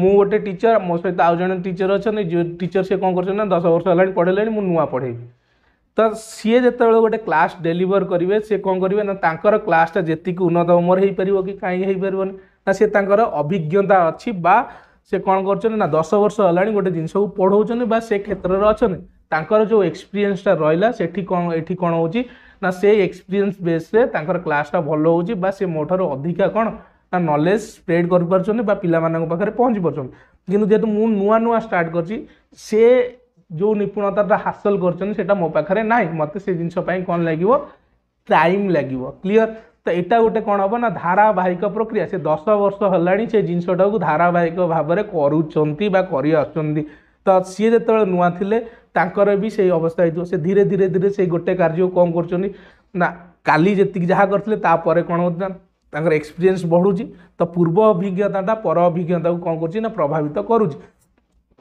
ମୁଁ ଗୋଟେ ଟିଚର ମୋ ସହିତ ଆଉ ଜଣେ ଟିଚର ଅଛନ୍ତି ଯେଉଁ ଟିଚର ସିଏ କ'ଣ କରୁଛନ୍ତି ନା ଦଶ ବର୍ଷ ହେଲାଣି ପଢ଼େଇଲେଣି ମୁଁ ନୂଆ ପଢ଼େଇବି ତ ସିଏ ଯେତେବେଳେ ଗୋଟେ କ୍ଲାସ୍ ଡେଲିଭର କରିବେ ସିଏ କ'ଣ କରିବେ ନା ତାଙ୍କର କ୍ଲାସ୍ଟା ଯେତିକି ଉନ୍ନତ ମୋର ହେଇପାରିବ କି କାହିଁକି ହେଇପାରିବନି ନା ସିଏ ତାଙ୍କର ଅଭିଜ୍ଞତା ଅଛି ବା ସେ କ'ଣ କରୁଛନ୍ତି ନା ଦଶ ବର୍ଷ ହେଲାଣି ଗୋଟେ ଜିନିଷକୁ ପଢ଼ଉଛନ୍ତି ବା ସେ କ୍ଷେତ୍ରରେ ଅଛନ୍ତି ତାଙ୍କର ଯେଉଁ ଏକ୍ସପିରିଏନ୍ସଟା ରହିଲା ସେଠି କ'ଣ ଏଠି କ'ଣ ହେଉଛି ନା ସେ ଏକ୍ସପିରିଏନ୍ସ ବେସ୍ରେ ତାଙ୍କର କ୍ଲାସ୍ଟା ଭଲ ହେଉଛି ବା ସେ ମୋଠାରୁ ଅଧିକା କ'ଣ ନା ନଲେଜ ସ୍ପ୍ରେଡ଼୍ କରିପାରୁଛନ୍ତି ବା ପିଲାମାନଙ୍କ ପାଖରେ ପହଞ୍ଚି ପାରୁଛନ୍ତି କିନ୍ତୁ ଯେହେତୁ ମୁଁ ନୂଆ ନୂଆ ଷ୍ଟାର୍ଟ କରିଛି ସେ ଯେଉଁ ନିପୁଣତାଟା ହାସଲ କରିଛନ୍ତି ସେଇଟା ମୋ ପାଖରେ ନାହିଁ ମୋତେ ସେ ଜିନିଷ ପାଇଁ କ'ଣ ଲାଗିବ ଟାଇମ୍ ଲାଗିବ କ୍ଲିଅର୍ ତ ଏଇଟା ଗୋଟେ କ'ଣ ହେବ ନା ଧାରାବାହିକ ପ୍ରକ୍ରିୟା ସେ ଦଶ ବର୍ଷ ହେଲାଣି ସେ ଜିନିଷଟାକୁ ଧାରାବାହିକ ଭାବରେ କରୁଛନ୍ତି ବା କରିଆସୁଛନ୍ତି ତ ସିଏ ଯେତେବେଳେ ନୂଆ ଥିଲେ ତାଙ୍କର ବି ସେଇ ଅବସ୍ଥା ହେଇଥିବ ସେ ଧୀରେ ଧୀରେ ଧୀରେ ସେଇ ଗୋଟେ କାର୍ଯ୍ୟକୁ କ'ଣ କରୁଛନ୍ତି ନା କାଲି ଯେତିକି ଯାହା କରିଥିଲେ ତାପରେ କ'ଣ ହେଉଛି ନା ତାଙ୍କର ଏକ୍ସପିରିଏନ୍ସ ବଢ଼ୁଛି ତ ପୂର୍ବ ଅଭିଜ୍ଞତାଟା ପର ଅଭିଜ୍ଞତାକୁ କ'ଣ କରୁଛି ନା ପ୍ରଭାବିତ କରୁଛି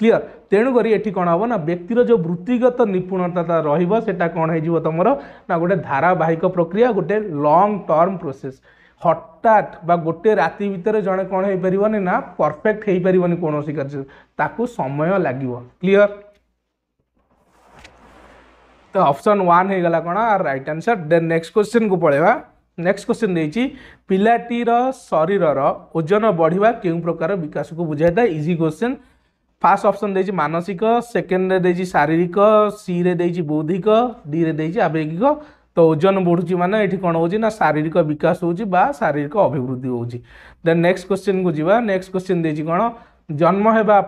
କ୍ଲିଅର ତେଣୁକରି ଏଠି କ'ଣ ହେବ ନା ବ୍ୟକ୍ତିର ଯେଉଁ ବୃତ୍ତିଗତ ନିପୁଣତା ରହିବ ସେଟା କ'ଣ ହେଇଯିବ ତୁମର ନା ଗୋଟେ ଧାରାବାହିକ ପ୍ରକ୍ରିୟା ଗୋଟେ ଲଙ୍ଗ୍ ଟର୍ମ ପ୍ରୋସେସ୍ ହଠାତ୍ ବା ଗୋଟେ ରାତି ଭିତରେ ଜଣେ କ'ଣ ହେଇପାରିବନି ନା ପରଫେକ୍ଟ ହେଇପାରିବନି କୌଣସି କାର୍ଯ୍ୟ ତାକୁ ସମୟ ଲାଗିବ କ୍ଲିଅର तो ऑप्शन वन होगा कौन आर right answer then next question को पलैवा नेक्स्ट क्वेश्चन देखिए पिलाटीर शरीर ओजन बढ़िया क्यों प्रकार विकास को बुझाई था इजी क्वेश्चन फास्ट ऑप्शन दे मानसिक सेकेंड में दे शारीरिक सी रे बौद्धिक डी आवेगिक तो ओजन बढ़ुच्च मान ये कौन हो ना शारीरिक विकास हो शारीरिक अभिवृद्धि हो नेक्स्ट क्वेश्चन को जी नेक्स्ट क्वेश्चन दे कौन जन्म होगा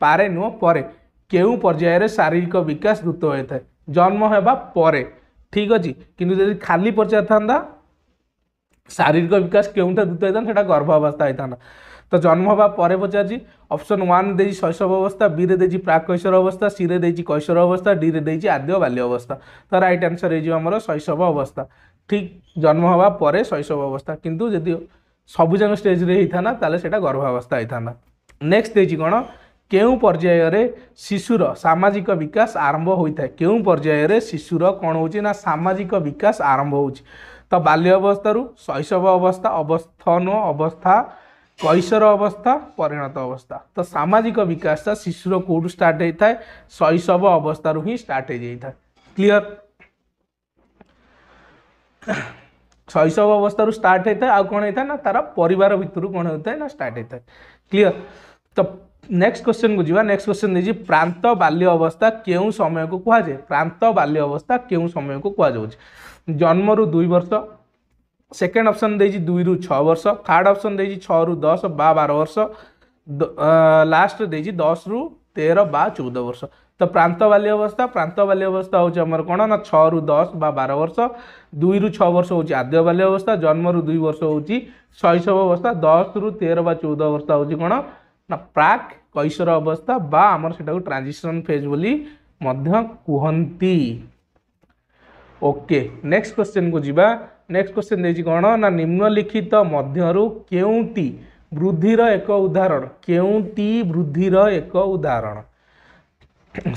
पारे नुह पर क्यों पर्यायर शारीरिक विकास द्रुत होता है জন্ম ହେବା ପରେ ଠିକ୍ ଅଛି କିନ୍ତୁ ଯଦି ଖାଲି ପଚାରିଥାନ୍ତା ଶାରୀରିକ ବିକାଶ କେଉଁଟା ଦ୍ରୁତ ହେଇଥାନ୍ତା ସେଟା ଗର୍ଭ ଅବସ୍ଥା ହେଇଥାନ୍ତା ତ ଜନ୍ମ ହେବା ପରେ ପଚାରିଛି ଅପସନ୍ ୱାନ୍ ଦେଇଛି ଶୈଶବ ଅବସ୍ଥା ବିରେ ଦେଇଛି ପ୍ରାକ୍ କୈଶୋର ଅବସ୍ଥା ସିରେ ଦେଇଛି କୈଶୋର ଅବସ୍ଥା ଡିରେ ଦେଇଛି ଆଦ୍ୟ ବାଲ୍ୟ ଅବସ୍ଥା ତ ରାଇଟ୍ ଆନ୍ସର୍ ହେଇଯିବ ଆମର ଶୈଶବ ଅବସ୍ଥା ଠିକ୍ ଜନ୍ମ ହେବା ପରେ ଶୈଶବ ଅବସ୍ଥା କିନ୍ତୁ ଯଦି ସବୁଯାକ ଷ୍ଟେଜ୍ରେ ହେଇଥାନ୍ତା ତାହେଲେ ସେଇଟା ଗର୍ଭାବସ୍ଥା ହେଇଥାନ୍ତା ନେକ୍ସଟ ଦେଇଛି କ'ଣ କେଉଁ ପର୍ଯ୍ୟାୟରେ ଶିଶୁର ସାମାଜିକ ବିକାଶ ଆରମ୍ଭ ହୋଇଥାଏ କେଉଁ ପର୍ଯ୍ୟାୟରେ ଶିଶୁର କ'ଣ ହେଉଛି ନା ସାମାଜିକ ବିକାଶ ଆରମ୍ଭ ହେଉଛି ତ ବାଲ୍ୟ ଅବସ୍ଥାରୁ ଶୈଶବ ଅବସ୍ଥା ଅବସ୍ଥନ ଅବସ୍ଥା କୈଶର ଅବସ୍ଥା ପରିଣତ ଅବସ୍ଥା ତ ସାମାଜିକ ବିକାଶଟା ଶିଶୁର କେଉଁଠୁ ଷ୍ଟାର୍ଟ ହେଇଥାଏ ଶୈଶବ ଅବସ୍ଥାରୁ ହିଁ ଷ୍ଟାର୍ଟ ହେଇଯାଇଥାଏ କ୍ଲିଅର ଶୈଶବ ଅବସ୍ଥାରୁ ଷ୍ଟାର୍ଟ ହେଇଥାଏ ଆଉ କ'ଣ ହେଇଥାଏ ନା ତାର ପରିବାର ଭିତରୁ କ'ଣ ହେଇଥାଏ ନା ଷ୍ଟାର୍ଟ ହେଇଥାଏ କ୍ଲିଅର ତ नेक्स्ट क्वेसनको जुन नेक्स्ट क्वेश्चन दिन्छ प्रान्त बाल्य अवस्था केही समयको कुरा प्रान्त बाल्य अवस्था को समयको जन्म रु दुई वर्ष सेकेन्ड अप्सन दिन्छ दुई रु छ थर्ड अप्सन दिन्छ छु दस बाह्र वर्ष लास्ट दिइ दस रु तेह्र बा चौध वर्ष त प्रान्त बाल्य अवस्था प्रान्त बाल्य अवस्था हौ न छु दस बाह्र वर्ष दुई रु छ वर्ष हौ आद्य बाल्य अवस्था जन्मरु दुई वर्ष हौ शैशव अवस्था दस रु तेह्र बा चौध वर्ष हौ না প্রাক কৈশোর অবস্থা বা আমার সেটাকে ট্রানজিশন ফেজ বলি ମଧ୍ୟ କୁହନ୍ତି ଓକେ ନେକ୍ସଟ କ୍ୱେଶ୍ଚିନ୍କୁ ଯିବା ନେକ୍ସଟ କ୍ୱେଶ୍ଚିନ୍ ଦେଇଛି କ'ଣ ନା ନିମ୍ନଲିଖିତ ମଧ୍ୟରୁ କେଉଁଟି ବୃଦ୍ଧିର ଏକ ଉଦାହରଣ କେଉଁଟି ବୃଦ୍ଧିର ଏକ ଉଦାହରଣ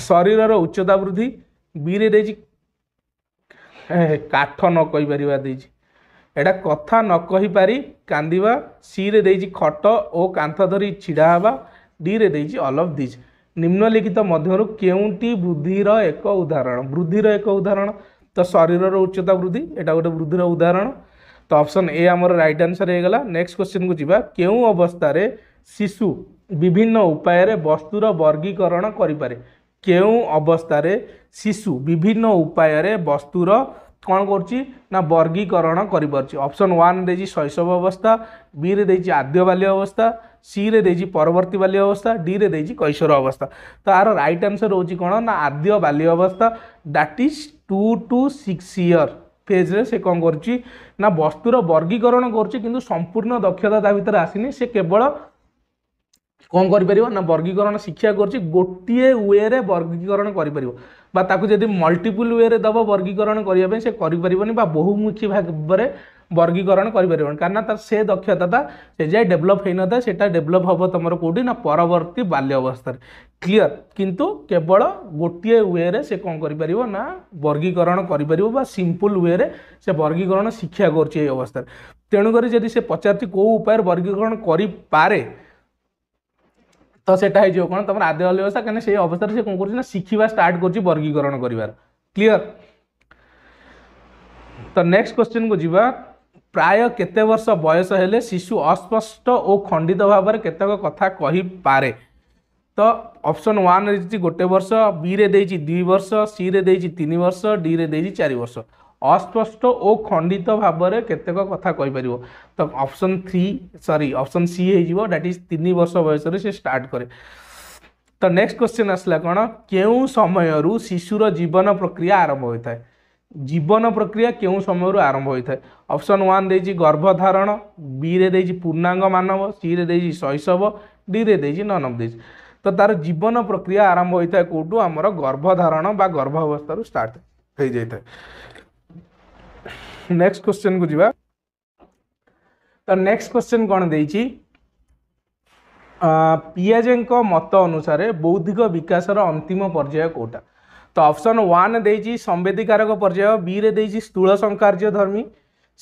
ଶରୀରର ଉଚ୍ଚତା ବୃଦ୍ଧି ବିରେ ଦେଇଛି କାଠ ନ କହିପାରିବା ଦେଇଛି ଏଇଟା କଥା ନ କହିପାରି କାନ୍ଦିବା ସିରେ ଦେଇଛି ଖଟ ଓ କାନ୍ଥ ଧରି ଛିଡ଼ା ହେବା ଡିରେ ଦେଇଛି ଅଲ୍ ଅଫ୍ ଦିଜ୍ ନିମ୍ନଲିଖିତ ମଧ୍ୟରୁ କେଉଁଟି ବୃଦ୍ଧିର ଏକ ଉଦାହରଣ ବୃଦ୍ଧିର ଏକ ଉଦାହରଣ ତ ଶରୀରର ଉଚ୍ଚତା ବୃଦ୍ଧି ଏଇଟା ଗୋଟେ ବୃଦ୍ଧିର ଉଦାହରଣ ତ ଅପସନ୍ ଏ ଆମର ରାଇଟ୍ ଆନ୍ସର୍ ହେଇଗଲା ନେକ୍ସଟ କ୍ୱେଶ୍ଚିନ୍କୁ ଯିବା କେଉଁ ଅବସ୍ଥାରେ ଶିଶୁ ବିଭିନ୍ନ ଉପାୟରେ ବସ୍ତୁର ବର୍ଗୀକରଣ କରିପାରେ କେଉଁ ଅବସ୍ଥାରେ ଶିଶୁ ବିଭିନ୍ନ ଉପାୟରେ ବସ୍ତୁର କ'ଣ କରୁଛି ନା ବର୍ଗୀକରଣ କରିପାରୁଛି ଅପସନ୍ ୱାନ୍ ଦେଇଛି ଶୈଶବ ଅବସ୍ଥା ବିରେ ଦେଇଛି ଆଦ୍ୟ ବାଲ୍ୟ ଅବସ୍ଥା ସିରେ ଦେଇଛି ପରବର୍ତ୍ତୀ ବାଲ୍ୟ ଅବସ୍ଥା ଡିରେ ଦେଇଛି କୈଶୋର ଅବସ୍ଥା ତ ଆର ରାଇଟ୍ ଆନ୍ସର୍ ହେଉଛି କ'ଣ ନା ଆଦ୍ୟ ବାଲ୍ୟ ଅବସ୍ଥା that is two two six year ଫେଜ୍ରେ ସେ କ'ଣ କରୁଛି ନା ବସ୍ତୁର ବର୍ଗୀକରଣ କରୁଛି କିନ୍ତୁ ସମ୍ପୂର୍ଣ୍ଣ ଦକ୍ଷତା ତା ଭିତରେ ଆସିନି ସେ କେବଳ କ'ଣ କରିପାରିବ ନା ବର୍ଗୀକରଣ ଶିକ୍ଷା କରୁଛି ଗୋଟିଏ ୱେରେ ବର୍ଗୀକରଣ କରିପାରିବ বা ତାକୁ ଯଦି ମଲ୍ଟିପୁଲ୍ ୱେରେ ଦେବ ବର୍ଗୀକରଣ କରିବା ପାଇଁ ସେ କରିପାରିବନି ବା ବହୁମୁଖୀ ଭାବରେ ବର୍ଗୀକରଣ କରିପାରିବନି କାରଣ ତାର ସେ ଦକ୍ଷତାଟା ସେ ଯାଏ ଡେଭଲପ୍ ହେଇନଥାଏ ସେଟା ଡେଭଲପ୍ ହେବ ତମର କେଉଁଠି ନା ପରବର୍ତ୍ତୀ ବାଲ୍ୟ ଅବସ୍ଥାରେ କ୍ଲିଅର୍ କିନ୍ତୁ କେବଳ ଗୋଟିଏ ୱେରେ ସେ କ'ଣ କରିପାରିବ ନା ବର୍ଗୀକରଣ କରିପାରିବ ବା ସିମ୍ପୁଲ୍ ୱେରେ ସେ ବର୍ଗୀକରଣ ଶିକ୍ଷା କରୁଛି ଏଇ ଅବସ୍ଥାରେ ତେଣୁକରି ଯଦି ସେ ପଚାରିଛି କେଉଁ ଉପାୟରେ ବର୍ଗୀକରଣ କରିପାରେ ତ ସେଟା ହେଇଯିବ କ'ଣ ତମର ଆଦ୍ୟ ଅଲିଭସା କାହିଁକିନା ସେଇ ଅବସ୍ଥାରେ ସେ କ'ଣ କରୁଛି ନା ଶିଖିବା ଷ୍ଟାର୍ଟ କରୁଛି ବର୍ଗୀକରଣ କରିବାର କ୍ଲିଅର ତ ନେକ୍ସଟ କ୍ୱେଶ୍ଚିନ୍କୁ ଯିବା ପ୍ରାୟ କେତେ ବର୍ଷ ବୟସ ହେଲେ ଶିଶୁ ଅସ୍ପଷ୍ଟ ଓ ଖଣ୍ଡିତ ଭାବରେ କେତେକ କଥା କହିପାରେ ତ ଅପସନ୍ ୱାନ୍ରେ ଦେଇଛି ଗୋଟେ ବର୍ଷ ବିରେ ଦେଇଛି ଦୁଇ ବର୍ଷ ସିରେ ଦେଇଛି ତିନି ବର୍ଷ ଡିରେ ଦେଇଛି ଚାରି ବର୍ଷ ଅସ୍ପଷ୍ଟ ଓ ଖଣ୍ଡିତ ଭାବରେ କେତେକ କଥା କହିପାରିବ ତ option three sorry option C ହେଇଯିବ ଡାଟ୍ ଇଜ୍ ତିନି ବର୍ଷ ବୟସରେ ସେ ଷ୍ଟାର୍ଟ କରେ ତ ନେକ୍ସଟ କ୍ୱେଶ୍ଚିନ୍ ଆସିଲା କ'ଣ କେଉଁ ସମୟରୁ ଶିଶୁର ଜୀବନ ପ୍ରକ୍ରିୟା ଆରମ୍ଭ ହୋଇଥାଏ ଜୀବନ ପ୍ରକ୍ରିୟା କେଉଁ ସମୟରୁ ଆରମ୍ଭ ହୋଇଥାଏ ଅପସନ୍ ୱାନ୍ ଦେଇଛି ଗର୍ଭଧାରଣ ବିରେ ଦେଇଛି ପୂର୍ଣ୍ଣାଙ୍ଗ ମାନବ ସିରେ ଦେଇଛି ଶୈଶବ ଡିରେ ଦେଇଛି ନନ୍ ଅଫ୍ ଦେଇଛି ତ ତାର ଜୀବନ ପ୍ରକ୍ରିୟା ଆରମ୍ଭ ହୋଇଥାଏ କେଉଁଠୁ ଆମର ଗର୍ଭଧାରଣ ବା ଗର୍ଭ ଅବସ୍ଥାରୁ ଷ୍ଟାର୍ଟ ହେଇଯାଇଥାଏ नेक्स्ट क्वेश्चन को जी तो नेक्स्ट क्वेश्चन कौन दे ପିଆଜେଙ୍କ ମତ ଅନୁସାରେ ବୌଦ୍ଧିକ ବିକାଶର ଅନ୍ତିମ ପର୍ଯ୍ୟାୟ କେଉଁଟା ତ ଅପସନ୍ ୱାନ୍ ଦେଇଛି ସମ୍ବେଦୀକାରକ ପର୍ଯ୍ୟାୟ ବିରେ ଦେଇଛି ସ୍ଥୂଳ ସଂକାର୍ଯ୍ୟ ଧର୍ମୀ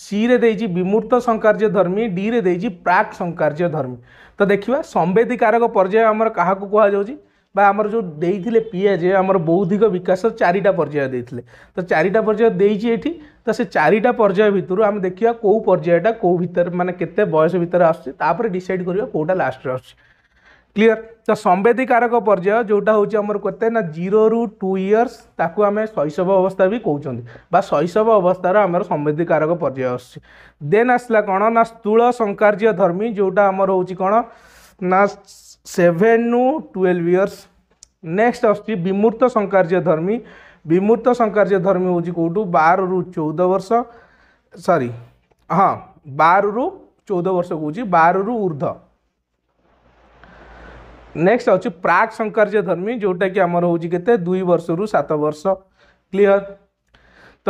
ସିରେ ଦେଇଛି ବିମୂର୍ତ୍ତ ସଂକାର୍ଯ୍ୟ ଧର୍ମୀ ଡିରେ ଦେଇଛି ପ୍ରାକ୍ ସଂକାର୍ଯ୍ୟ ଧର୍ମୀ ତ ଦେଖିବା ସମ୍ବେଦୀକାରକ ପର୍ଯ୍ୟାୟ ଆମର କାହାକୁ କୁହାଯାଉଛି বা আমার ଯେଉଁ ଦେଇଥିଲେ ପିଆଜ ଆମର ବୌଦ୍ଧିକ ବିକାଶ ଚାରିଟା ପର୍ଯ୍ୟାୟ ଦେଇଥିଲେ ତ ଚାରିଟା ପର୍ଯ୍ୟାୟ ଦେଇଛି ଏଠି ତ ସେ ଚାରିଟା ପର୍ଯ୍ୟାୟ ଭିତରୁ ଆମେ ଦେଖିବା କେଉଁ ପର୍ଯ୍ୟାୟଟା କେଉଁ ଭିତରେ ମାନେ କେତେ ବୟସ ଭିତରେ ଆସୁଛି ତାପରେ ଡିସାଇଡ଼ କରିବା କେଉଁଟା ଲାଷ୍ଟରେ ଆସୁଛି କ୍ଲିଅର ତ ସମ୍ବେଦୀକାରକ ପର୍ଯ୍ୟାୟ ଯେଉଁଟା ହେଉଛି ଆମର କେତେ ନା ଜିରୋରୁ ଟୁ ଇୟର୍ସ ତାକୁ ଆମେ ଶୈଶବ ଅବସ୍ଥା ବି କହୁଛନ୍ତି ବା ଶୈଶବ ଅବସ୍ଥାର ଆମର ସମ୍ବେଦୀକାରକ ପର୍ଯ୍ୟାୟ ଆସୁଛି ଦେନ୍ ଆସିଲା କ'ଣ ନା ସ୍ଥୂଳ ସଂକାର୍ଯ୍ୟ ଧର୍ମୀ ଯେଉଁଟା ଆମର ହେଉଛି କ'ଣ ନା ସେଭେନ୍ରୁ ଟୁଏଲ୍ଭ ଇୟର୍ସ ନେକ୍ସଟ ଆସୁଛି ବିମୂର୍ତ୍ତ ସଂକାର୍ଯ୍ୟଧର୍ମୀ ବିମୂର୍ତ୍ତ ସଂକାର୍ଯ୍ୟଧର୍ମୀ ହେଉଛି କେଉଁଠୁ ବାରରୁ ଚଉଦ ବର୍ଷ ସରି ହଁ ବାରରୁ ଚଉଦ ବର୍ଷ କହୁଛି ବାରରୁ ଉର୍ଦ୍ଧ୍ୱ ନେକ୍ସଟ ଅଛି ପ୍ରାକ୍ ସଂକାର୍ଯ୍ୟଧର୍ମୀ ଯେଉଁଟାକି ଆମର ହେଉଛି କେତେ ଦୁଇ ବର୍ଷରୁ ସାତ ବର୍ଷ କ୍ଲିଅର ତ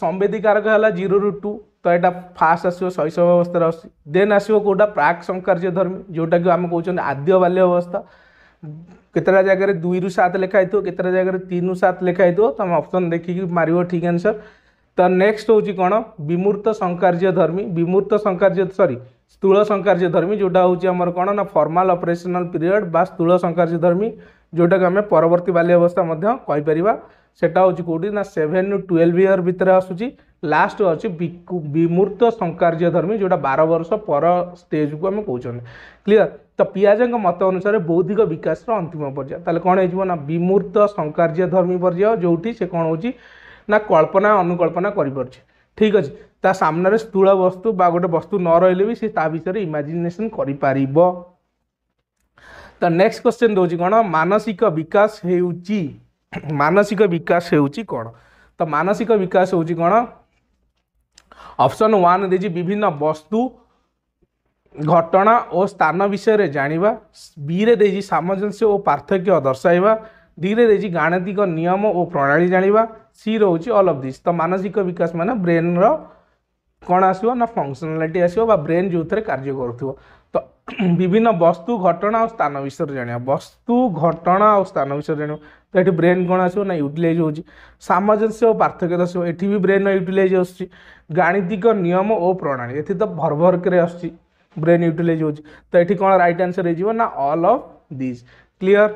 ସମ୍ବେଦୀ କାରକ ହେଲା ଜିରୋରୁ ଟୁ তো এটা ফার্স্ট আসবে শৈশব অবস্থার আসি দেন আসব কোটা প্রাক সংকার্য ধর্মী যেটা কি আমি কৌন আদ্য বাল্য অবস্থা কেতটা জায়গায় দুই রু সাত লেখা হয়ে কেতটা জায়গায় তিন রু সাত লেখা হয়ে তুমি অপসন দেখি মারিব ঠিক আনসর তো নেক্সট হচ্ছে কোণ বিমূর্ত সংকার্য ধর্মী বিমূর্ত সংকার্য সরি স্থূল সংকার্য ধর্মী যেটা হচ্ছে আমার কোণ না ফর্মাল অপরেসনাল পিরিয়ড বা স্থূল সংকার্য ধর্মী যেটা কি আমি পরবর্তী বাল্য অবস্থা মধ্যে কইপার সেটা হচ্ছে কোটি না সেভেন রু টুয়েলভ ইয়র ভিতরে আসুচি ଲାଷ୍ଟ ଅଛି ବିମୂର୍ତ୍ତ ସଂକାର୍ଯ୍ୟଧର୍ମୀ ଯେଉଁଟା ବାର ବର୍ଷ ପର ଷ୍ଟେଜ୍କୁ ଆମେ କହୁଛନ୍ତି କ୍ଲିଅର ତ ପିଆଜଙ୍କ ମତ ଅନୁସାରେ ବୌଦ୍ଧିକ ବିକାଶର ଅନ୍ତିମ ପର୍ଯ୍ୟାୟ ତାହେଲେ କ'ଣ ହେଇଯିବ ନା ବିମୂର୍ତ୍ତ ସଂକାର୍ଯ୍ୟଧର୍ମୀ ପର୍ଯ୍ୟାୟ ଯେଉଁଠି ସେ କ'ଣ ହେଉଛି ନା କଳ୍ପନା ଅନୁକଳ୍ପନା କରିପାରୁଛି ଠିକ୍ ଅଛି ତା ସାମ୍ନାରେ ସ୍ଥୂଳ ବସ୍ତୁ ବା ଗୋଟେ ବସ୍ତୁ ନ ରହିଲେ ବି ସେ ତା ବିଷୟରେ ଇମାଜିନେସନ୍ କରିପାରିବ ତ ନେକ୍ସଟ କ୍ୱେଶ୍ଚନ୍ ଦେଉଛି କ'ଣ ମାନସିକ ବିକାଶ ହେଉଛି ମାନସିକ ବିକାଶ ହେଉଛି କ'ଣ ତ ମାନସିକ ବିକାଶ ହେଉଛି କ'ଣ ऑप्शन वन देखिए विभिन्न वस्तु घटना और स्थान विषय जाणी बी देखिए सामंजस्य और पार्थक्य दर्शाइवा डी देखिए गाणतिक नियम और प्रणाली जानवा सी रोच अल अफ दिस् तो मानसिक विकास मान ब्रेन रण आस फसनालीटी आस ब्रेन जो थे कार्य कर तो विभिन्न वस्तु घटना और स्थान विषय जान वस्तु घटना और स्थान विषय जान तो ये ब्रेन कौन आसो ना यूटिलइज होती सामंजस्य और पार्थक्य दस ये ब्रेन रूटिलइज आस गाणितक नियम ओ प्रणाली एउटा हो आउटिलैज हुन्छ एटि कइट आन्सर है अल अफ दि कियर